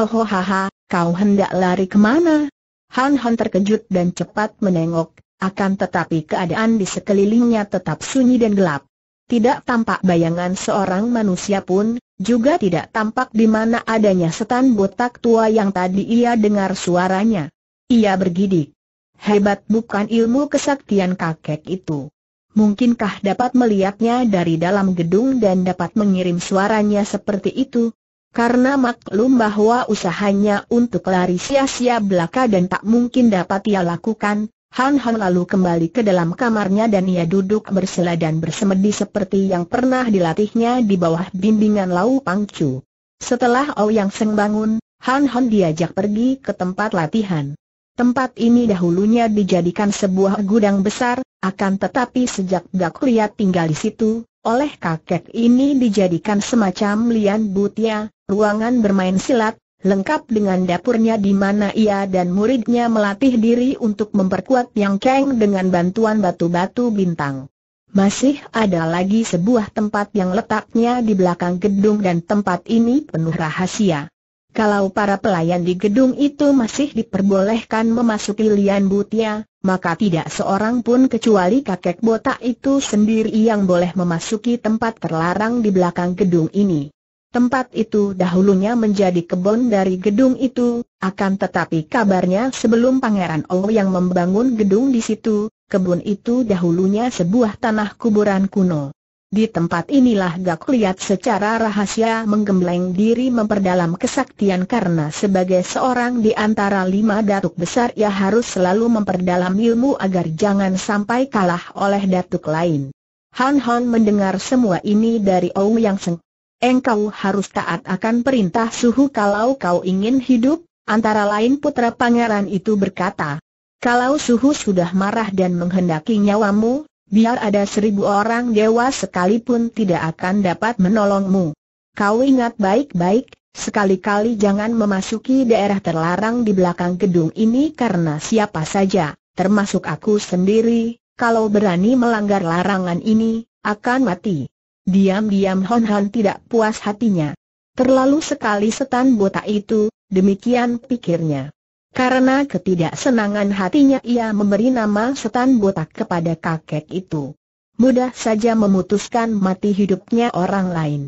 Ho ho Hohohaha, kau hendak lari kemana? Han Han terkejut dan cepat menengok, akan tetapi keadaan di sekelilingnya tetap sunyi dan gelap. Tidak tampak bayangan seorang manusia pun, juga tidak tampak di mana adanya setan botak tua yang tadi ia dengar suaranya. Ia bergidik. Hebat bukan ilmu kesaktian kakek itu. Mungkinkah dapat melihatnya dari dalam gedung dan dapat mengirim suaranya seperti itu? Karena maklum bahwa usahanya untuk lari sia-sia belaka dan tak mungkin dapat ia lakukan, Han Han lalu kembali ke dalam kamarnya dan ia duduk bersila dan bersemedi seperti yang pernah dilatihnya di bawah bimbingan Lau Chu. Setelah Ouyang Seng bangun, Han Han diajak pergi ke tempat latihan. Tempat ini dahulunya dijadikan sebuah gudang besar, akan tetapi sejak Gak Liat tinggal di situ, oleh kakek ini dijadikan semacam lian butia, ruangan bermain silat, lengkap dengan dapurnya di mana ia dan muridnya melatih diri untuk memperkuat Yang keng dengan bantuan batu-batu bintang. Masih ada lagi sebuah tempat yang letaknya di belakang gedung dan tempat ini penuh rahasia. Kalau para pelayan di gedung itu masih diperbolehkan memasuki lian butia, maka tidak seorang pun kecuali kakek botak itu sendiri yang boleh memasuki tempat terlarang di belakang gedung ini. Tempat itu dahulunya menjadi kebun dari gedung itu, akan tetapi kabarnya sebelum Pangeran O oh yang membangun gedung di situ, kebun itu dahulunya sebuah tanah kuburan kuno. Di tempat inilah Gak Liat secara rahasia menggembleng diri memperdalam kesaktian karena sebagai seorang di antara lima datuk besar ia harus selalu memperdalam ilmu agar jangan sampai kalah oleh datuk lain. Han Han mendengar semua ini dari Ou Yang Seng engkau harus taat akan perintah suhu kalau kau ingin hidup, antara lain putra pangeran itu berkata. Kalau suhu sudah marah dan menghendaki nyawamu, biar ada seribu orang dewa sekalipun tidak akan dapat menolongmu. Kau ingat baik-baik, sekali-kali jangan memasuki daerah terlarang di belakang gedung ini karena siapa saja, termasuk aku sendiri, kalau berani melanggar larangan ini, akan mati. Diam-diam Hon Hon tidak puas hatinya. Terlalu sekali setan botak itu, demikian pikirnya. Karena ketidaksenangan hatinya ia memberi nama setan botak kepada kakek itu. Mudah saja memutuskan mati hidupnya orang lain.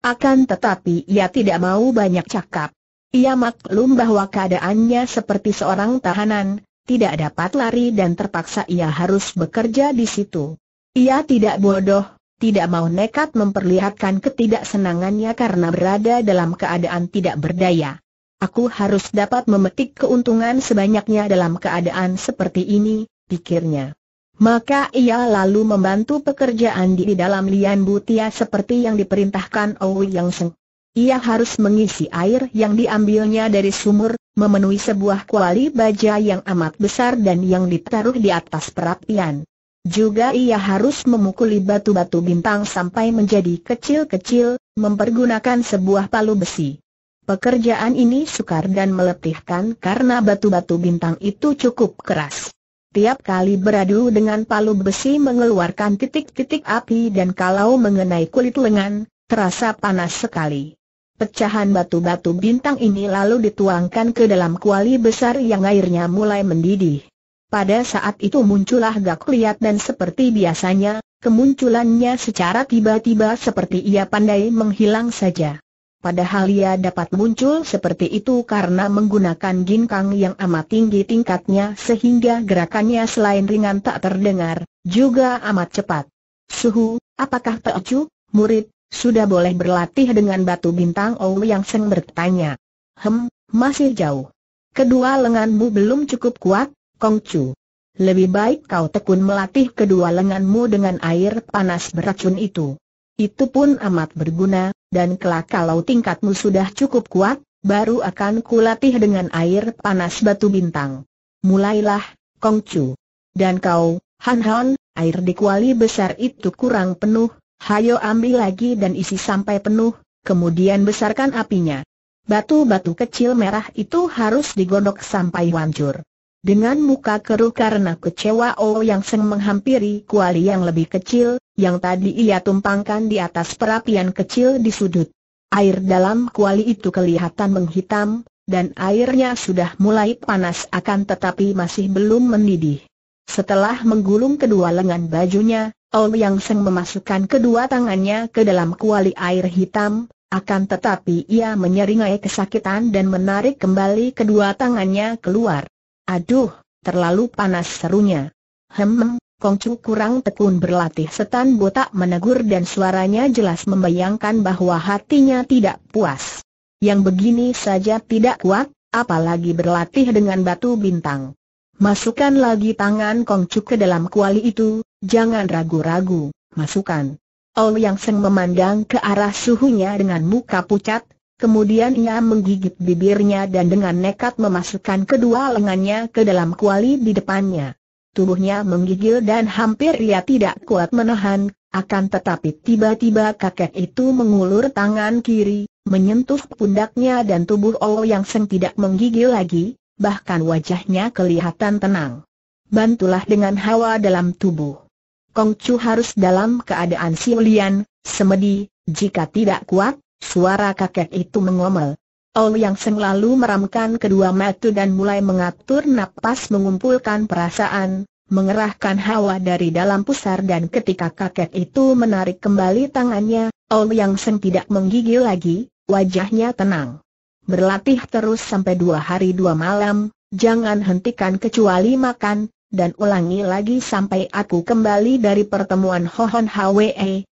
Akan tetapi ia tidak mau banyak cakap. Ia maklum bahwa keadaannya seperti seorang tahanan, tidak dapat lari dan terpaksa ia harus bekerja di situ. Ia tidak bodoh, tidak mau nekat memperlihatkan ketidaksenangannya karena berada dalam keadaan tidak berdaya. Aku harus dapat memetik keuntungan sebanyaknya dalam keadaan seperti ini, pikirnya. Maka ia lalu membantu pekerjaan di dalam lian butia seperti yang diperintahkan Owi Yang Seng. Ia harus mengisi air yang diambilnya dari sumur, memenuhi sebuah kuali baja yang amat besar dan yang ditaruh di atas perapian. Juga ia harus memukuli batu-batu bintang sampai menjadi kecil-kecil, mempergunakan sebuah palu besi. Pekerjaan ini sukar dan meletihkan karena batu-batu bintang itu cukup keras. Tiap kali beradu dengan palu besi mengeluarkan titik-titik api dan kalau mengenai kulit lengan, terasa panas sekali. Pecahan batu-batu bintang ini lalu dituangkan ke dalam kuali besar yang airnya mulai mendidih. Pada saat itu muncullah Gak Liat dan seperti biasanya, kemunculannya secara tiba-tiba seperti ia pandai menghilang saja. Padahal ia dapat muncul seperti itu karena menggunakan ginkang yang amat tinggi tingkatnya sehingga gerakannya selain ringan tak terdengar, juga amat cepat. Suhu, apakah Teocu, murid, sudah boleh berlatih dengan batu bintang Ou yang seng bertanya. Hem, masih jauh. Kedua lenganmu belum cukup kuat, Kongcu. Lebih baik kau tekun melatih kedua lenganmu dengan air panas beracun itu. Itu pun amat berguna, dan kelak kalau tingkatmu sudah cukup kuat, baru akan kulatih dengan air panas batu bintang. Mulailah, Kongcu. Dan kau, Han Han, air di kuali besar itu kurang penuh, hayo ambil lagi dan isi sampai penuh, kemudian besarkan apinya. Batu-batu kecil merah itu harus digodok sampai hancur. Dengan muka keruh karena kecewa Oh Yang Seng menghampiri kuali yang lebih kecil, yang tadi ia tumpangkan di atas perapian kecil di sudut. Air dalam kuali itu kelihatan menghitam, dan airnya sudah mulai panas akan tetapi masih belum mendidih. Setelah menggulung kedua lengan bajunya, O oh Yang Seng memasukkan kedua tangannya ke dalam kuali air hitam, akan tetapi ia menyeringai kesakitan dan menarik kembali kedua tangannya keluar. Aduh, terlalu panas serunya. Hem, Kongcu kurang tekun berlatih setan botak menegur dan suaranya jelas membayangkan bahwa hatinya tidak puas. Yang begini saja tidak kuat, apalagi berlatih dengan batu bintang. Masukkan lagi tangan Kongcu ke dalam kuali itu, jangan ragu-ragu, masukkan. Ol Yang Seng memandang ke arah suhunya dengan muka pucat, Kemudian ia menggigit bibirnya dan dengan nekat memasukkan kedua lengannya ke dalam kuali di depannya. Tubuhnya menggigil dan hampir ia tidak kuat menahan, akan tetapi tiba-tiba kakek itu mengulur tangan kiri, menyentuh pundaknya dan tubuh Oh Yang Seng tidak menggigil lagi, bahkan wajahnya kelihatan tenang. Bantulah dengan hawa dalam tubuh. Kongcu harus dalam keadaan siulian, semedi, jika tidak kuat, Suara kakek itu mengomel. Ol yang selalu meramkan kedua mata dan mulai mengatur napas mengumpulkan perasaan, mengerahkan hawa dari dalam pusar dan ketika kakek itu menarik kembali tangannya, Ol yang seng tidak menggigil lagi, wajahnya tenang. Berlatih terus sampai dua hari dua malam, jangan hentikan kecuali makan, dan ulangi lagi sampai aku kembali dari pertemuan Hohon Hwe,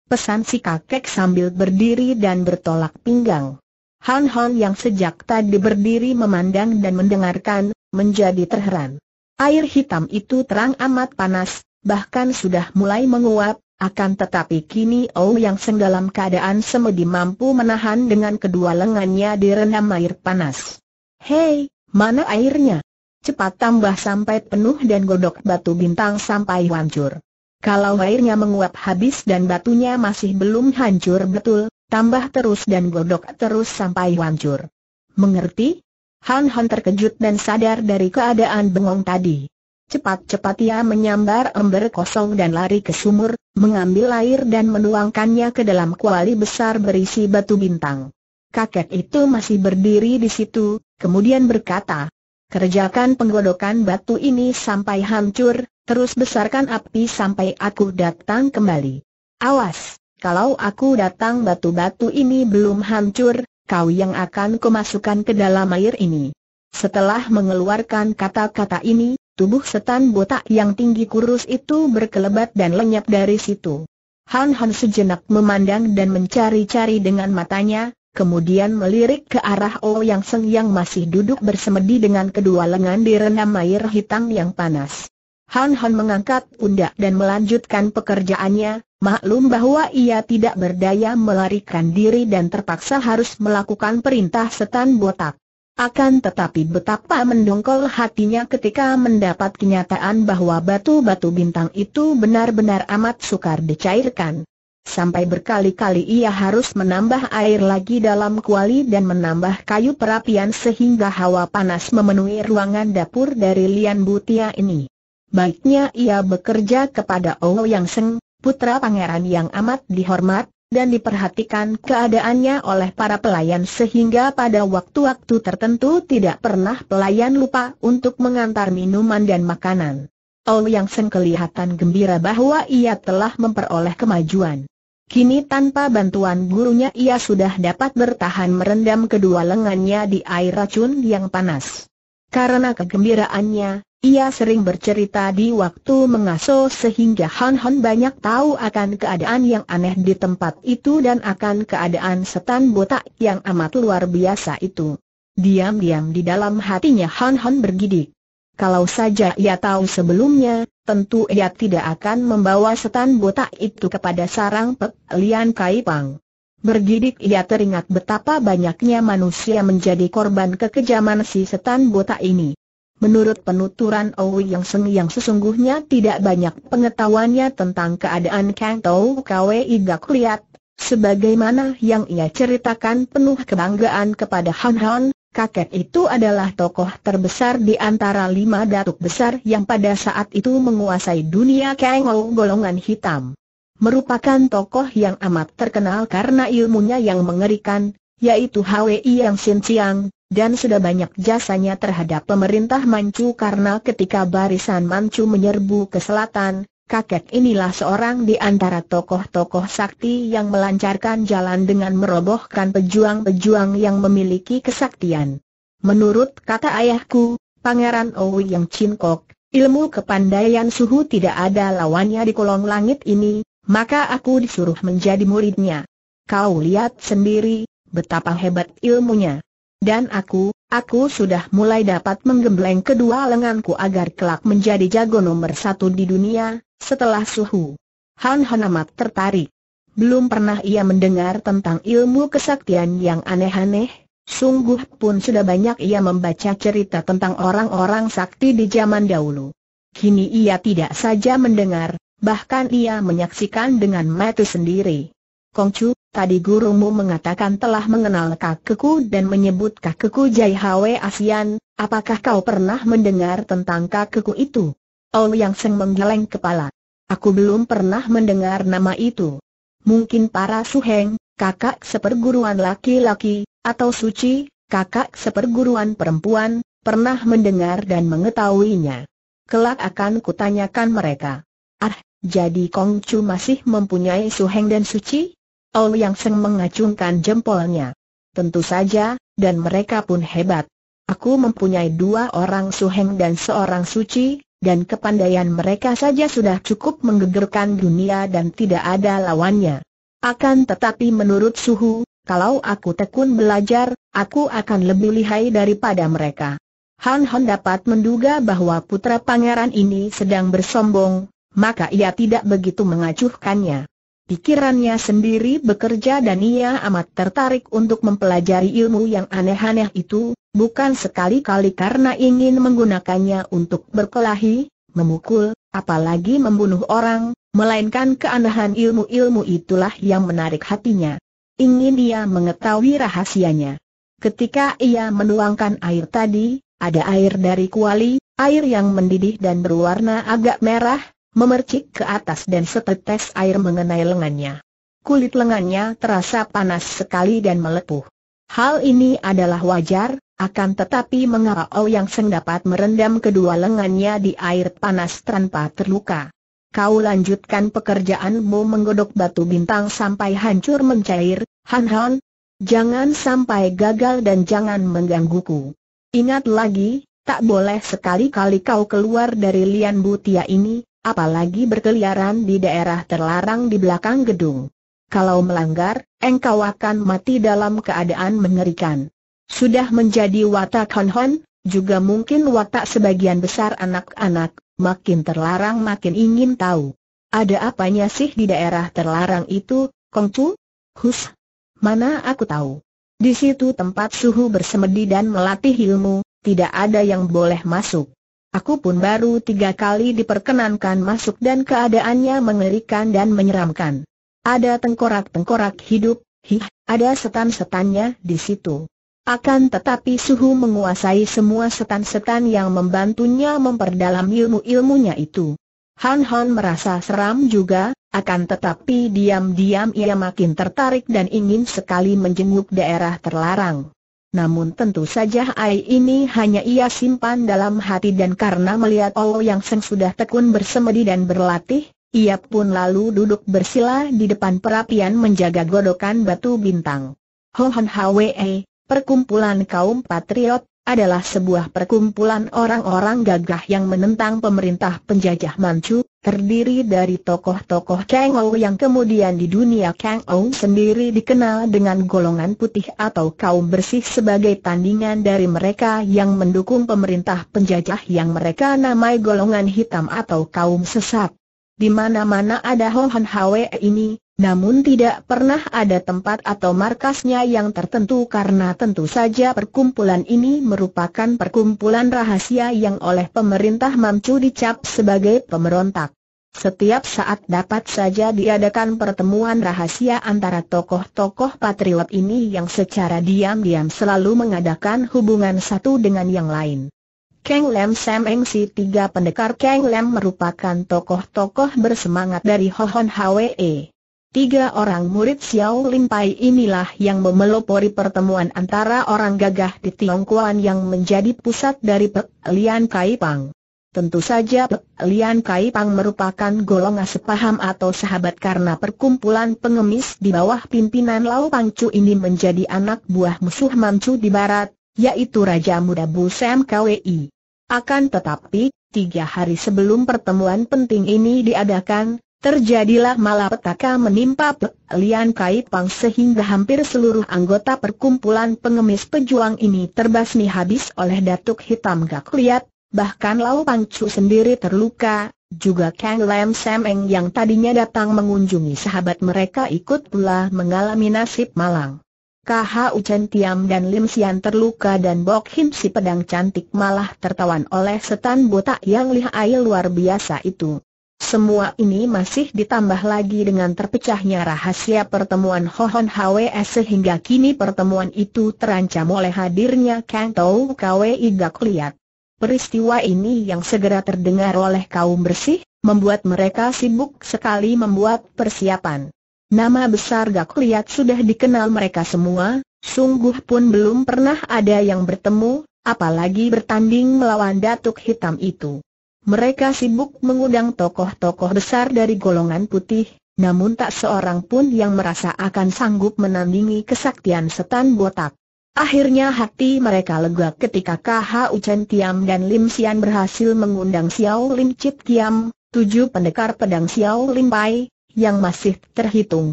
pesan si kakek sambil berdiri dan bertolak pinggang. Han Han yang sejak tadi berdiri memandang dan mendengarkan, menjadi terheran. Air hitam itu terang amat panas, bahkan sudah mulai menguap, akan tetapi kini Oh yang sedalam keadaan semedi mampu menahan dengan kedua lengannya direndam air panas. Hei, mana airnya? Cepat tambah sampai penuh dan godok batu bintang sampai hancur. Kalau airnya menguap habis dan batunya masih belum hancur betul, tambah terus dan godok terus sampai hancur. Mengerti? Han Han terkejut dan sadar dari keadaan bengong tadi. Cepat-cepat ia menyambar ember kosong dan lari ke sumur, mengambil air dan menuangkannya ke dalam kuali besar berisi batu bintang. Kakek itu masih berdiri di situ, kemudian berkata, Kerjakan penggodokan batu ini sampai hancur, terus besarkan api sampai aku datang kembali. Awas, kalau aku datang batu-batu ini belum hancur, kau yang akan kemasukan ke dalam air ini. Setelah mengeluarkan kata-kata ini, tubuh setan botak yang tinggi kurus itu berkelebat dan lenyap dari situ. Han Han sejenak memandang dan mencari-cari dengan matanya, kemudian melirik ke arah oh Yang Seng yang masih duduk bersemedi dengan kedua lengan di renam air hitam yang panas. Han Han mengangkat pundak dan melanjutkan pekerjaannya, maklum bahwa ia tidak berdaya melarikan diri dan terpaksa harus melakukan perintah setan botak. Akan tetapi betapa mendongkol hatinya ketika mendapat kenyataan bahwa batu-batu bintang itu benar-benar amat sukar dicairkan sampai berkali-kali ia harus menambah air lagi dalam kuali dan menambah kayu perapian sehingga hawa panas memenuhi ruangan dapur dari Lian Butia ini. Baiknya ia bekerja kepada Ou Yang Seng, putra pangeran yang amat dihormat, dan diperhatikan keadaannya oleh para pelayan sehingga pada waktu-waktu tertentu tidak pernah pelayan lupa untuk mengantar minuman dan makanan. Ou Yang Seng kelihatan gembira bahwa ia telah memperoleh kemajuan. Kini tanpa bantuan gurunya ia sudah dapat bertahan merendam kedua lengannya di air racun yang panas. Karena kegembiraannya, ia sering bercerita di waktu mengasuh sehingga Han Han banyak tahu akan keadaan yang aneh di tempat itu dan akan keadaan setan botak yang amat luar biasa itu. Diam-diam di dalam hatinya Han Han bergidik. Kalau saja ia tahu sebelumnya, tentu ia tidak akan membawa setan botak itu kepada sarang Pek Lian Kai Pang. Bergidik ia teringat betapa banyaknya manusia menjadi korban kekejaman si setan botak ini. Menurut penuturan Owi Yang Seng yang sesungguhnya tidak banyak pengetahuannya tentang keadaan Kang Tau Kwe Igak Liat, sebagaimana yang ia ceritakan penuh kebanggaan kepada Han Han, kakek itu adalah tokoh terbesar di antara lima datuk besar yang pada saat itu menguasai dunia Kengou golongan hitam. Merupakan tokoh yang amat terkenal karena ilmunya yang mengerikan, yaitu Hwi Yang Sin Chiang, dan sudah banyak jasanya terhadap pemerintah Manchu karena ketika barisan Manchu menyerbu ke selatan, kakek inilah seorang di antara tokoh-tokoh sakti yang melancarkan jalan dengan merobohkan pejuang-pejuang yang memiliki kesaktian. Menurut kata ayahku, Pangeran Owi yang cinkok, ilmu kepandaian suhu tidak ada lawannya di kolong langit ini, maka aku disuruh menjadi muridnya. Kau lihat sendiri, betapa hebat ilmunya. Dan aku, aku sudah mulai dapat menggembleng kedua lenganku agar kelak menjadi jago nomor satu di dunia, setelah suhu. Han Han amat tertarik. Belum pernah ia mendengar tentang ilmu kesaktian yang aneh-aneh, sungguh pun sudah banyak ia membaca cerita tentang orang-orang sakti di zaman dahulu. Kini ia tidak saja mendengar, bahkan ia menyaksikan dengan mata sendiri. Kongcu, Tadi gurumu mengatakan telah mengenal kakekku dan menyebut kakekku Jai Hwe Asian, apakah kau pernah mendengar tentang kakekku itu? Oh Yang Seng menggeleng kepala. Aku belum pernah mendengar nama itu. Mungkin para suheng, kakak seperguruan laki-laki, atau suci, kakak seperguruan perempuan, pernah mendengar dan mengetahuinya. Kelak akan kutanyakan mereka. Ah, jadi Kongcu masih mempunyai suheng dan suci? Yang Seng mengacungkan jempolnya. Tentu saja, dan mereka pun hebat. Aku mempunyai dua orang suheng dan seorang suci, dan kepandaian mereka saja sudah cukup menggegerkan dunia dan tidak ada lawannya. Akan tetapi menurut Suhu, kalau aku tekun belajar, aku akan lebih lihai daripada mereka. Han Han dapat menduga bahwa putra pangeran ini sedang bersombong, maka ia tidak begitu mengacuhkannya. Pikirannya sendiri bekerja dan ia amat tertarik untuk mempelajari ilmu yang aneh-aneh itu, bukan sekali-kali karena ingin menggunakannya untuk berkelahi, memukul, apalagi membunuh orang, melainkan keanehan ilmu-ilmu itulah yang menarik hatinya. Ingin ia mengetahui rahasianya. Ketika ia menuangkan air tadi, ada air dari kuali, air yang mendidih dan berwarna agak merah, memercik ke atas dan setetes air mengenai lengannya. Kulit lengannya terasa panas sekali dan melepuh. Hal ini adalah wajar, akan tetapi mengapa Yang Seng dapat merendam kedua lengannya di air panas tanpa terluka? Kau lanjutkan pekerjaanmu menggodok batu bintang sampai hancur mencair, Han Han. Jangan sampai gagal dan jangan menggangguku. Ingat lagi, tak boleh sekali-kali kau keluar dari lian butia ini, apalagi berkeliaran di daerah terlarang di belakang gedung. Kalau melanggar, engkau akan mati dalam keadaan mengerikan. Sudah menjadi watak hon hon, juga mungkin watak sebagian besar anak-anak, makin terlarang makin ingin tahu. Ada apanya sih di daerah terlarang itu, Chu? Hus, mana aku tahu. Di situ tempat suhu bersemedi dan melatih ilmu, tidak ada yang boleh masuk. Aku pun baru tiga kali diperkenankan masuk dan keadaannya mengerikan dan menyeramkan. Ada tengkorak-tengkorak hidup, hih, ada setan-setannya di situ. Akan tetapi suhu menguasai semua setan-setan yang membantunya memperdalam ilmu-ilmunya itu. Han Han merasa seram juga, akan tetapi diam-diam ia makin tertarik dan ingin sekali menjenguk daerah terlarang. Namun tentu saja air ini hanya ia simpan dalam hati dan karena melihat Ol Yang Seng sudah tekun bersemedi dan berlatih, ia pun lalu duduk bersila di depan perapian menjaga godokan batu bintang. Hohan Hwe, perkumpulan kaum patriot, adalah sebuah perkumpulan orang-orang gagah yang menentang pemerintah penjajah Manchu, terdiri dari tokoh-tokoh Kang Ou yang kemudian di dunia Kang Ou sendiri dikenal dengan golongan putih atau kaum bersih sebagai tandingan dari mereka yang mendukung pemerintah penjajah yang mereka namai golongan hitam atau kaum sesat. Di mana-mana ada Hohan Hwe ini, namun tidak pernah ada tempat atau markasnya yang tertentu karena tentu saja perkumpulan ini merupakan perkumpulan rahasia yang oleh pemerintah mampu dicap sebagai pemberontak. Setiap saat dapat saja diadakan pertemuan rahasia antara tokoh-tokoh patriot ini yang secara diam-diam selalu mengadakan hubungan satu dengan yang lain. Kang Lam Sam Eng Si tiga pendekar Kang Lam merupakan tokoh-tokoh bersemangat dari Hohon Hwe. Tiga orang murid Xiao Limpai inilah yang memelopori pertemuan antara orang gagah di Tiongkuan yang menjadi pusat dari Pek Lian Kai Pang. Tentu saja Pek Lian Kai Pang merupakan golongan sepaham atau sahabat karena perkumpulan pengemis di bawah pimpinan Lau Pangcu ini menjadi anak buah musuh Manchu di barat, yaitu Raja Muda Bu Sam KWI. Akan tetapi, tiga hari sebelum pertemuan penting ini diadakan, Terjadilah malapetaka menimpa Lian Kai Pang sehingga hampir seluruh anggota perkumpulan pengemis pejuang ini terbasmi habis oleh Datuk Hitam Gak Liat, bahkan Lau Pang Chu sendiri terluka, juga Kang Lam Semeng yang tadinya datang mengunjungi sahabat mereka ikut pula mengalami nasib malang. Kah Chen Tiam dan Lim Sian terluka dan Bok Him si pedang cantik malah tertawan oleh setan botak yang lihai luar biasa itu. Semua ini masih ditambah lagi dengan terpecahnya rahasia pertemuan Hohon HWS sehingga kini pertemuan itu terancam oleh hadirnya Kang Tau KWI Gak Liat. Peristiwa ini yang segera terdengar oleh kaum bersih, membuat mereka sibuk sekali membuat persiapan. Nama besar Gak Liat sudah dikenal mereka semua, sungguh pun belum pernah ada yang bertemu, apalagi bertanding melawan Datuk Hitam itu. Mereka sibuk mengundang tokoh-tokoh besar dari golongan putih, namun tak seorang pun yang merasa akan sanggup menandingi kesaktian setan botak. Akhirnya hati mereka lega ketika KH Uchen Tiam dan Lim Sian berhasil mengundang Xiao Lim Chit Tiam, tujuh pendekar pedang Xiao Lim Pai, yang masih terhitung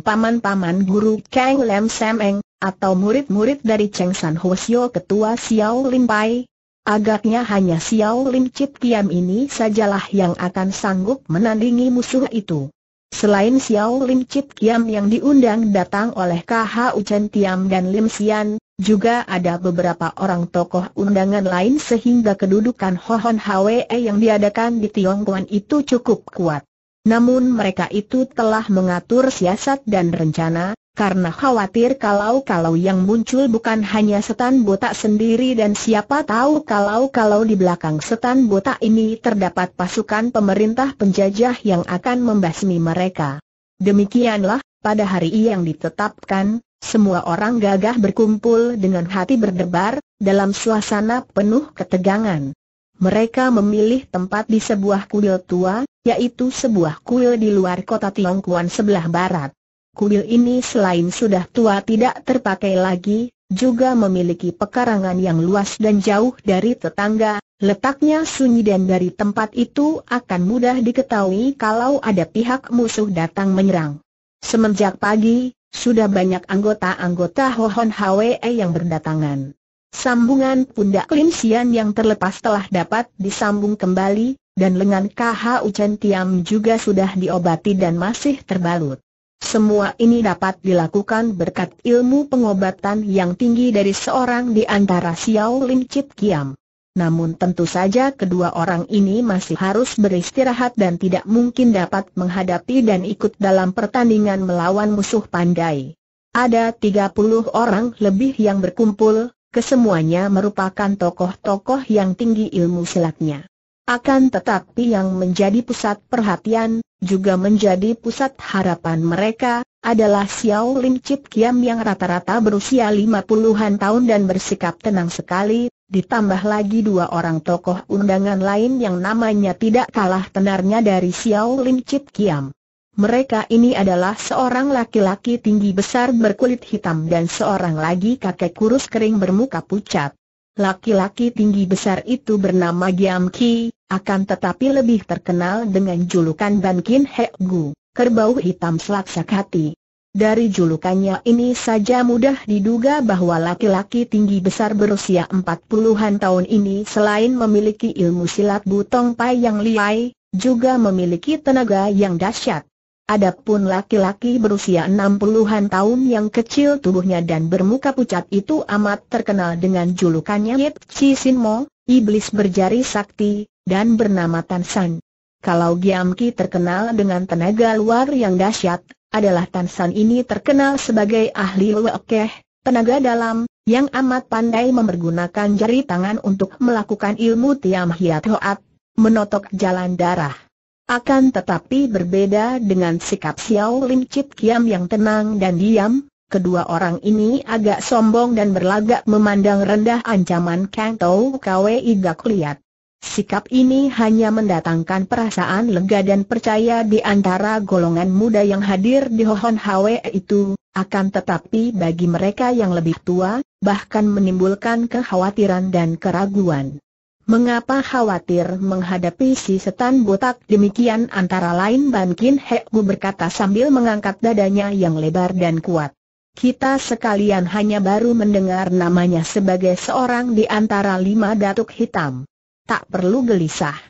paman-paman guru Kang Lam Sam Eng, atau murid-murid dari Cheng San Ho Sio ketua Xiao Lim Pai, Agaknya hanya Xiao Lim Chit Kiam ini sajalah yang akan sanggup menandingi musuh itu. Selain Xiao Lim Chit Kiam yang diundang datang oleh KH Uchen Tiam dan Lim Sian, juga ada beberapa orang tokoh undangan lain sehingga kedudukan Hohon Hwe yang diadakan di Tiongkok itu cukup kuat. Namun mereka itu telah mengatur siasat dan rencana, karena khawatir kalau-kalau yang muncul bukan hanya setan botak sendiri dan siapa tahu kalau-kalau di belakang setan botak ini terdapat pasukan pemerintah penjajah yang akan membasmi mereka. Demikianlah, pada hari yang ditetapkan, semua orang gagah berkumpul dengan hati berdebar, dalam suasana penuh ketegangan. Mereka memilih tempat di sebuah kuil tua, yaitu sebuah kuil di luar kota Tiongkuan sebelah barat. Kuil ini selain sudah tua tidak terpakai lagi, juga memiliki pekarangan yang luas dan jauh dari tetangga, letaknya sunyi dan dari tempat itu akan mudah diketahui kalau ada pihak musuh datang menyerang. Semenjak pagi, sudah banyak anggota-anggota Hohon Hwe yang berdatangan. Sambungan pundak Lim Sian yang terlepas telah dapat disambung kembali, dan lengan KH Uchen Tiam juga sudah diobati dan masih terbalut. Semua ini dapat dilakukan berkat ilmu pengobatan yang tinggi dari seorang di antara Xiao Lim Chit Kiam. Namun tentu saja kedua orang ini masih harus beristirahat dan tidak mungkin dapat menghadapi dan ikut dalam pertandingan melawan musuh pandai. Ada 30 orang lebih yang berkumpul, kesemuanya merupakan tokoh-tokoh yang tinggi ilmu silatnya. Akan tetapi yang menjadi pusat perhatian, juga menjadi pusat harapan mereka, adalah Xiao Lim Chip Kiam yang rata-rata berusia 50-an tahun dan bersikap tenang sekali, ditambah lagi dua orang tokoh undangan lain yang namanya tidak kalah tenarnya dari Xiao Lim Chip Kiam. Mereka ini adalah seorang laki-laki tinggi besar berkulit hitam dan seorang lagi kakek kurus kering bermuka pucat. Laki-laki tinggi besar itu bernama Giam Ki, akan tetapi lebih terkenal dengan julukan Ban Kin Hek Gu, kerbau hitam selaksak hati. Dari julukannya ini saja mudah diduga bahwa laki-laki tinggi besar berusia empat puluhan tahun ini selain memiliki ilmu silat butong pai yang liai, juga memiliki tenaga yang dahsyat. Adapun laki-laki berusia 60-an tahun yang kecil tubuhnya dan bermuka pucat itu amat terkenal dengan julukannya Yip Chi Sin Mo, Iblis Berjari Sakti, dan bernama Tan San. Kalau Giam Ki terkenal dengan tenaga luar yang dahsyat, adalah Tan San ini terkenal sebagai ahli wekeh, tenaga dalam, yang amat pandai memergunakan jari tangan untuk melakukan ilmu Tiam Hiat Hoat, menotok jalan darah. Akan tetapi berbeda dengan sikap Xiao Lim Chip Kiam yang tenang dan diam, kedua orang ini agak sombong dan berlagak memandang rendah ancaman Kang Tou Kwe Iga Liat. Sikap ini hanya mendatangkan perasaan lega dan percaya di antara golongan muda yang hadir di Hohon Hwe itu, akan tetapi bagi mereka yang lebih tua, bahkan menimbulkan kekhawatiran dan keraguan. Mengapa khawatir menghadapi si setan botak demikian antara lain Ban Kin Hek Gu berkata sambil mengangkat dadanya yang lebar dan kuat. Kita sekalian hanya baru mendengar namanya sebagai seorang di antara lima datuk hitam. Tak perlu gelisah.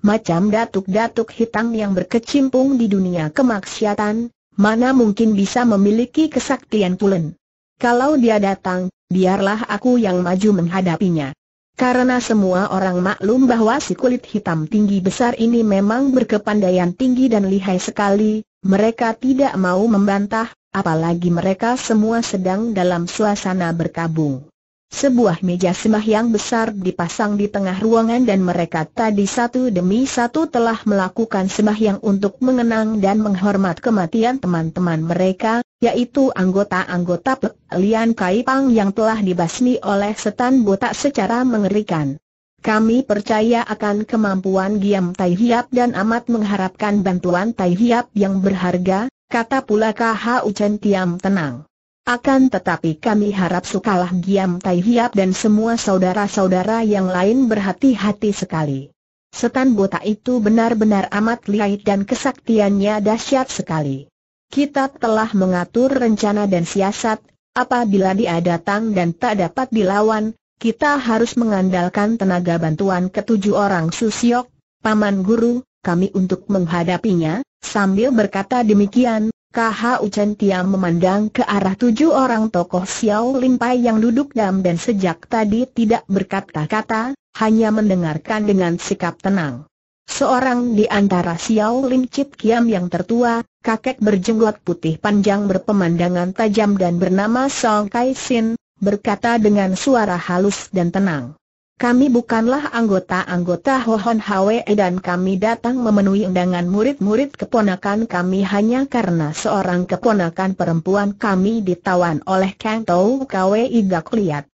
Macam datuk-datuk hitam yang berkecimpung di dunia kemaksiatan, mana mungkin bisa memiliki kesaktian pulen. Kalau dia datang, biarlah aku yang maju menghadapinya. Karena semua orang maklum bahwa si kulit hitam tinggi besar ini memang berkepandaian tinggi dan lihai sekali, mereka tidak mau membantah, apalagi mereka semua sedang dalam suasana berkabung. Sebuah meja sembahyang besar dipasang di tengah ruangan dan mereka tadi satu demi satu telah melakukan sembahyang untuk mengenang dan menghormat kematian teman-teman mereka, yaitu anggota-anggota Lian Lian Kaipang yang telah dibasmi oleh setan botak secara mengerikan. Kami percaya akan kemampuan Giam Tai Hiap dan amat mengharapkan bantuan Tai Hiap yang berharga, kata pula Kh Uchen Tiam tenang. Akan tetapi kami harap sukalah Giam Tai Hiap dan semua saudara-saudara yang lain berhati-hati sekali. Setan botak itu benar-benar amat lihai dan kesaktiannya dahsyat sekali kita telah mengatur rencana dan siasat, apabila dia datang dan tak dapat dilawan, kita harus mengandalkan tenaga bantuan ketujuh orang Susiok, Paman Guru, kami untuk menghadapinya, sambil berkata demikian, KH Uchen Tiam memandang ke arah tujuh orang tokoh Xiao Limpai yang duduk dam dan sejak tadi tidak berkata-kata, hanya mendengarkan dengan sikap tenang. Seorang di antara Xiao Lin Chit Kiam yang tertua, kakek berjenggot putih panjang berpemandangan tajam dan bernama Song Kai Sin, berkata dengan suara halus dan tenang. Kami bukanlah anggota-anggota Hohon Hwe dan kami datang memenuhi undangan murid-murid keponakan kami hanya karena seorang keponakan perempuan kami ditawan oleh Kang Tau Kwe Gak Liat.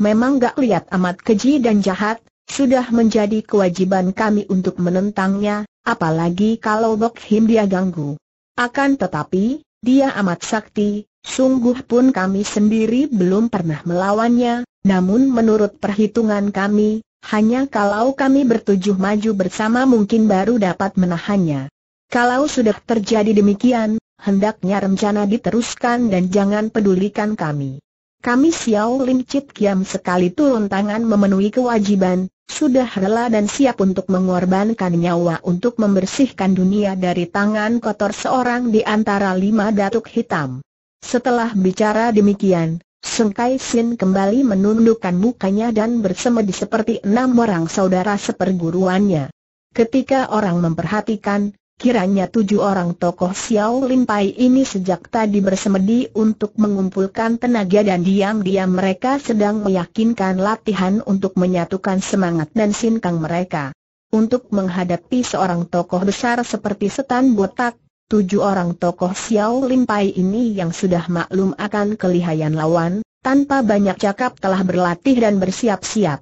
Memang gak liat amat keji dan jahat, sudah menjadi kewajiban kami untuk menentangnya, apalagi kalau Bok Him dia ganggu. Akan tetapi, dia amat sakti, sungguh pun kami sendiri belum pernah melawannya, namun menurut perhitungan kami, hanya kalau kami bertujuh maju bersama mungkin baru dapat menahannya. Kalau sudah terjadi demikian, hendaknya rencana diteruskan dan jangan pedulikan kami. Kami Xiao Lim Chit Kiam sekali turun tangan memenuhi kewajiban, sudah rela dan siap untuk mengorbankan nyawa untuk membersihkan dunia dari tangan kotor seorang di antara lima datuk hitam. Setelah bicara demikian, Sung Kai Sin kembali menundukkan mukanya dan bersemedi seperti enam orang saudara seperguruannya. Ketika orang memperhatikan, Kiranya tujuh orang tokoh Xiao Limpai ini sejak tadi bersemedi untuk mengumpulkan tenaga dan diam-diam mereka sedang meyakinkan latihan untuk menyatukan semangat dan sinkang mereka. Untuk menghadapi seorang tokoh besar seperti setan botak, tujuh orang tokoh Xiao Limpai ini yang sudah maklum akan kelihayan lawan, tanpa banyak cakap telah berlatih dan bersiap-siap.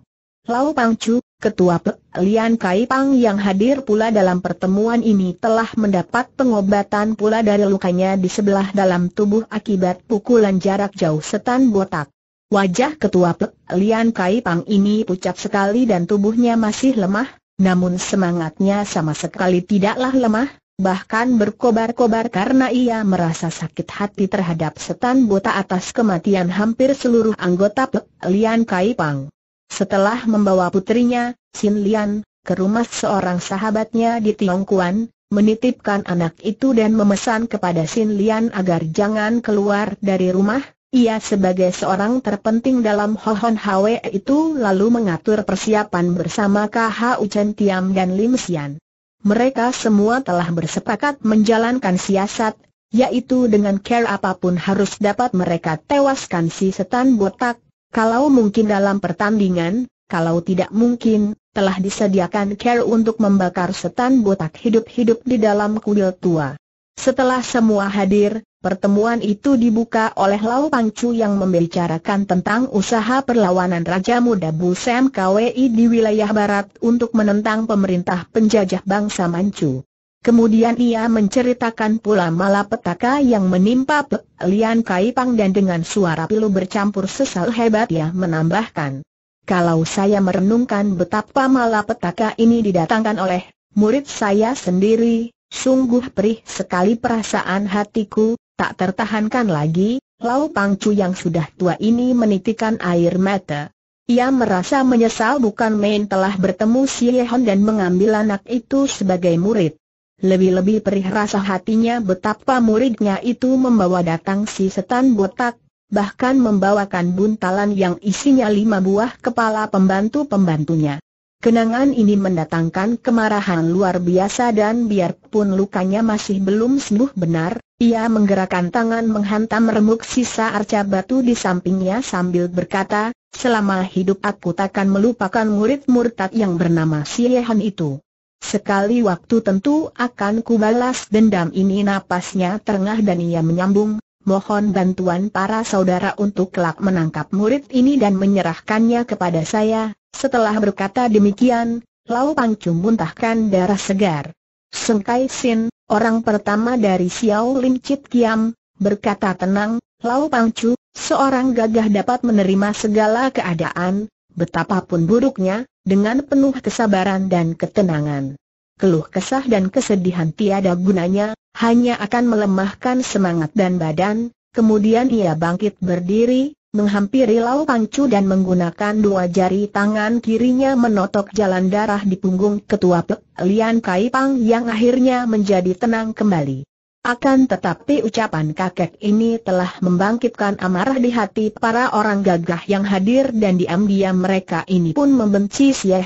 Lau Pangcu, Ketua Pek Lian Kai Pang yang hadir pula dalam pertemuan ini telah mendapat pengobatan pula dari lukanya di sebelah dalam tubuh akibat pukulan jarak jauh setan botak. Wajah Ketua Pek Lian Kai Pang ini pucat sekali dan tubuhnya masih lemah, namun semangatnya sama sekali tidaklah lemah, bahkan berkobar-kobar karena ia merasa sakit hati terhadap setan botak atas kematian hampir seluruh anggota Pek Lian Kai Pang. Setelah membawa putrinya, Sin Lian, ke rumah seorang sahabatnya di Tiongkuan, menitipkan anak itu dan memesan kepada Sin Lian agar jangan keluar dari rumah, ia sebagai seorang terpenting dalam Hohon Hwe itu lalu mengatur persiapan bersama KH Uchen Tiam dan Lim Sian. Mereka semua telah bersepakat menjalankan siasat, yaitu dengan care apapun harus dapat mereka tewaskan si setan botak, kalau mungkin dalam pertandingan, kalau tidak mungkin, telah disediakan care untuk membakar setan botak hidup-hidup di dalam kuil tua. Setelah semua hadir, pertemuan itu dibuka oleh Lau Pangcu yang membicarakan tentang usaha perlawanan Raja Muda Busem KWI di wilayah barat untuk menentang pemerintah penjajah bangsa Manchu. Kemudian ia menceritakan pula malapetaka yang menimpa Pek Lian Kaipang dan dengan suara pilu bercampur sesal hebat ia menambahkan. Kalau saya merenungkan betapa malapetaka ini didatangkan oleh murid saya sendiri, sungguh perih sekali perasaan hatiku, tak tertahankan lagi, Lau Pangcu yang sudah tua ini menitikan air mata. Ia merasa menyesal bukan main telah bertemu Si Yehon dan mengambil anak itu sebagai murid. Lebih-lebih perih rasa hatinya betapa muridnya itu membawa datang si setan botak, bahkan membawakan buntalan yang isinya lima buah kepala pembantu-pembantunya. Kenangan ini mendatangkan kemarahan luar biasa dan biarpun lukanya masih belum sembuh benar, ia menggerakkan tangan menghantam remuk sisa arca batu di sampingnya sambil berkata, selama hidup aku takkan melupakan murid murtad yang bernama Siyehan itu. Sekali waktu tentu akan kubalas dendam ini napasnya terengah dan ia menyambung, mohon bantuan para saudara untuk kelak menangkap murid ini dan menyerahkannya kepada saya. Setelah berkata demikian, Lau Pangcu muntahkan darah segar. Kai Sin, orang pertama dari Xiao Lim Chit Kiam, berkata tenang, Lau Pangcu, seorang gagah dapat menerima segala keadaan, betapapun buruknya, dengan penuh kesabaran dan ketenangan. Keluh kesah dan kesedihan tiada gunanya, hanya akan melemahkan semangat dan badan, kemudian ia bangkit berdiri, menghampiri Lau Pangcu dan menggunakan dua jari tangan kirinya menotok jalan darah di punggung ketua Pek Lian Kai Pang yang akhirnya menjadi tenang kembali. Akan tetapi ucapan kakek ini telah membangkitkan amarah di hati para orang gagah yang hadir dan diam-diam mereka ini pun membenci Xie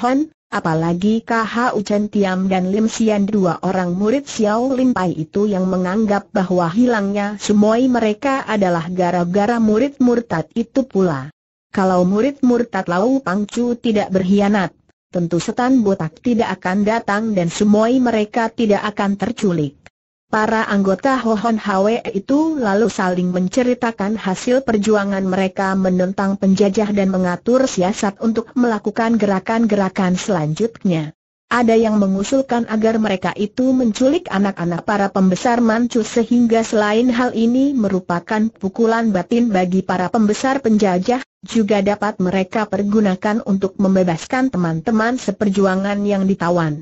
apalagi KH Uchen Tiam dan Lim Sian dua orang murid Xiao Lim Pai itu yang menganggap bahwa hilangnya semua mereka adalah gara-gara murid murtad itu pula. Kalau murid murtad Lau Pangcu tidak berkhianat, tentu setan botak tidak akan datang dan semua mereka tidak akan terculik. Para anggota Hohon Hwe itu lalu saling menceritakan hasil perjuangan mereka menentang penjajah dan mengatur siasat untuk melakukan gerakan-gerakan selanjutnya. Ada yang mengusulkan agar mereka itu menculik anak-anak para pembesar Manchu sehingga selain hal ini merupakan pukulan batin bagi para pembesar penjajah, juga dapat mereka pergunakan untuk membebaskan teman-teman seperjuangan yang ditawan.